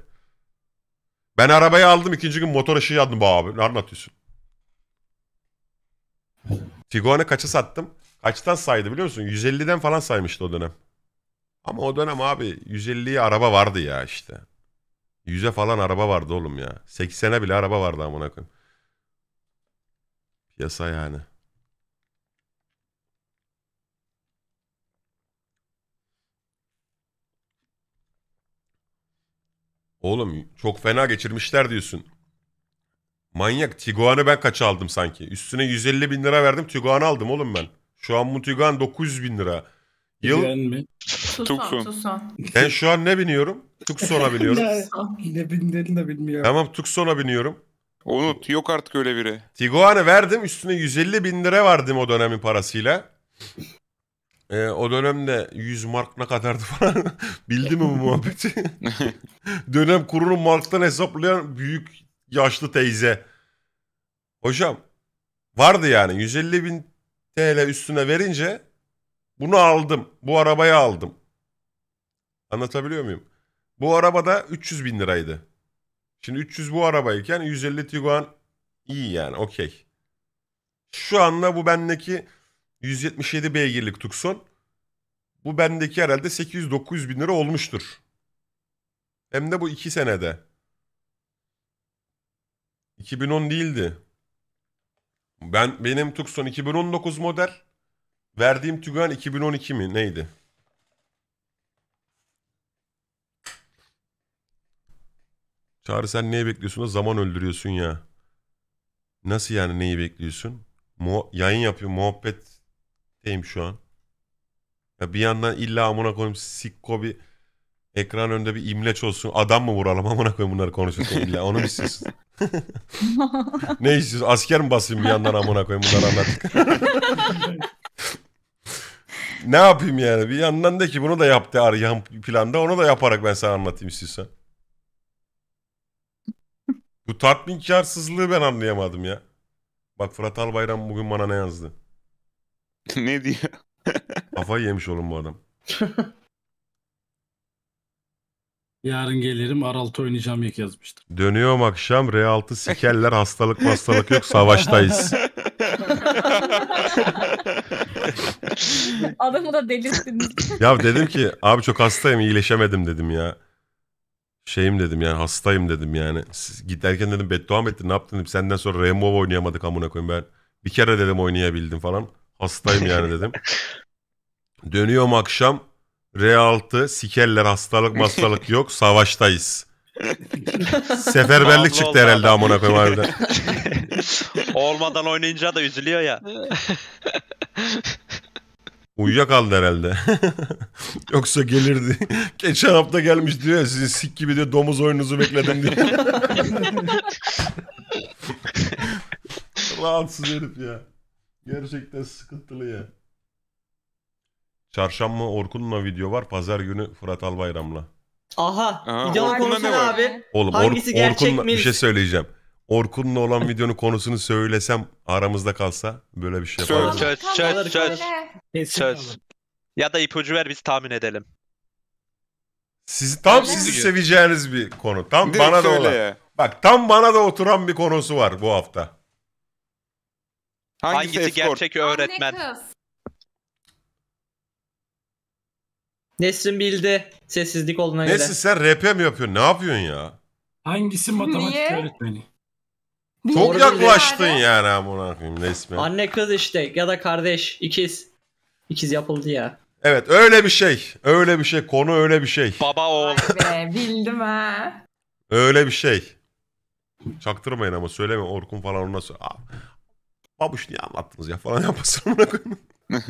Ben arabayı aldım ikinci gün motor ışığı yandı bu abi. Ne anlatıyorsun? Tiguan'ı kaça sattım? Kaçtan saydı biliyor musun? 150'den falan saymıştı o dönem. Ama o dönem abi 150'ye araba vardı ya işte. 100'e falan araba vardı oğlum ya. 80'e bile araba vardı amına koyayım. Piyasa yani. Oğlum çok fena geçirmişler diyorsun. Manyak Tiguan'ı ben kaç aldım sanki? Üstüne 150 bin lira verdim Tiguan'ı aldım oğlum ben. Şu an bu Tiguan 900 bin lira. Yıl... mi? Tucson. Tucson. Ben şu an ne biniyorum? Tucson'a biniyorum. ne, ne bindiğini de bilmiyorum. Tamam Tucson'a biniyorum. Unut yok artık öyle biri. Tiguan'ı verdim üstüne 150 bin lira verdim o dönemin parasıyla. E, o dönemde 100 mark ne kadardı falan. Bildi mi bu muhabbeti? Dönem kurunu marktan hesaplayan büyük yaşlı teyze. Hocam vardı yani 150 bin TL üstüne verince bunu aldım. Bu arabayı aldım. Anlatabiliyor muyum? Bu arabada 300 bin liraydı. Şimdi 300 bu arabayken 150 Tiguan iyi yani okey. Şu anda bu bendeki 177 beygirlik Tucson. Bu bendeki herhalde 800-900 bin lira olmuştur. Hem de bu 2 senede. 2010 değildi. Ben benim Tucson 2019 model. Verdiğim Tügan 2012 mi neydi? Çağrı sen neyi bekliyorsun da zaman öldürüyorsun ya. Nasıl yani neyi bekliyorsun? Mu yayın yapıyor muhabbet Deyim şu an. Ya bir yandan illa amına koyayım sikko bir ekran önünde bir imleç olsun. Adam mı vuralım amına koyayım bunları konuşurken illa onu mu istiyorsun? ne istiyorsun? Asker mi basayım bir yandan amına koyayım bunları anlattık. ne yapayım yani? Bir yandan de ki bunu da yaptı arayan planda onu da yaparak ben sana anlatayım istiyorsan. Bu tatminkarsızlığı ben anlayamadım ya. Bak Fırat Albayrak bugün bana ne yazdı? ne diyor? Kafayı yemiş oğlum bu adam. Yarın gelirim Araltı oynayacağım ilk yazmıştım. Dönüyorum akşam R6 sikerler hastalık hastalık yok savaştayız. Adamı da delirttiniz. ya dedim ki abi çok hastayım iyileşemedim dedim ya. Şeyim dedim yani hastayım dedim yani. Siz giderken dedim beddua mı ettin ne yaptın Senden sonra Remove oynayamadık amına koyayım ben. Bir kere dedim oynayabildim falan. Hastayım yani dedim. Dönüyorum akşam. R6 sikerler hastalık hastalık yok savaştayız. Seferberlik çıktı herhalde amına koyayım harbiden. Olmadan oynayınca da üzülüyor ya. Uyuyakaldı herhalde. Yoksa gelirdi. Geçen hafta gelmiş diyor ya sizin sik gibi diyor domuz oyununuzu bekledim diyor. Rahatsız herif ya. Gerçekten sıkıntılı ya. Çarşamba Orkun'la video var. Pazar günü Fırat Albayram'la. Aha. Aha videonun Orkun'la konusu abi? Oğlum Hangisi gerçek Orkun'la bir şey söyleyeceğim. Orkun'la olan videonun konusunu söylesem aramızda kalsa böyle bir şey Söyle, yaparız. söyle, söyle, söyle. Söz. Ya da ipucu ver biz tahmin edelim. Sizi tam Öyle sizi mi? seveceğiniz bir konu. Tam Direkt bana da olan. ya. Bak tam bana da oturan bir konusu var bu hafta. Hangisi, Hangisi gerçek öğretmen? Anne kız. Nesrin bildi. Sessizlik olduğuna göre. Nesin sen rap mi yapıyorsun? Ne yapıyorsun ya? Hangisi matematik Niye? öğretmeni? Çok yaklaştın yani. yani amına koyayım resmen. Anne kız işte ya da kardeş, ikiz. İkiz yapıldı ya. Evet öyle bir şey. Öyle bir şey. Konu öyle bir şey. Baba oğul. bildim ha. Öyle bir şey. Çaktırmayın ama söyleme Orkun falan ona söyle. Babuş niye anlattınız ya falan yapmasın buna koyma.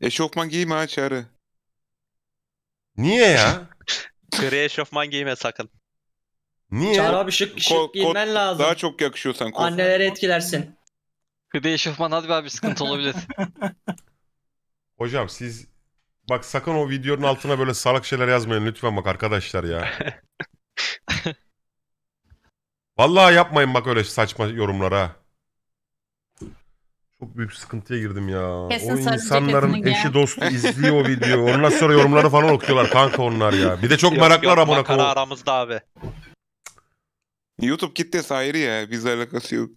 Eşofman giyme ha çağrı. Niye ya? Gri eşofman giyme sakın. Niye? Çağrı abi şık şık giymen lazım. Daha çok yakışıyorsan kot. Anneleri etkilersin. Gri eşofman hadi be abi sıkıntı olabilir. Hocam siz bak sakın o videonun altına böyle salak şeyler yazmayın lütfen bak arkadaşlar ya. Vallahi yapmayın bak öyle saçma yorumlara. Çok büyük sıkıntıya girdim ya. Kesin o insanların eşi giyen. dostu izliyor o videoyu. Ondan sonra yorumları falan okuyorlar kanka onlar ya. Bir de çok meraklar yok, amına makara koyayım. aramızda abi. YouTube kitlesi ayrı ya. Bizle alakası yok.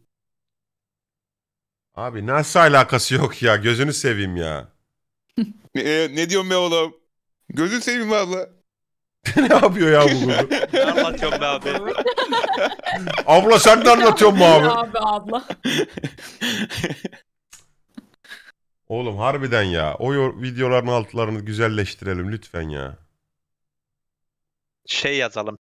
Abi nasıl alakası yok ya gözünü seveyim ya. Ne, ne diyorsun be oğlum? Gözü seveyim abla. ne yapıyor ya bu grubu? Ne anlatıyorum be abi? Abla sen ne anlatıyorsun mu abi? Abi abla. Oğlum harbiden ya. O videoların altlarını güzelleştirelim lütfen ya. Şey yazalım.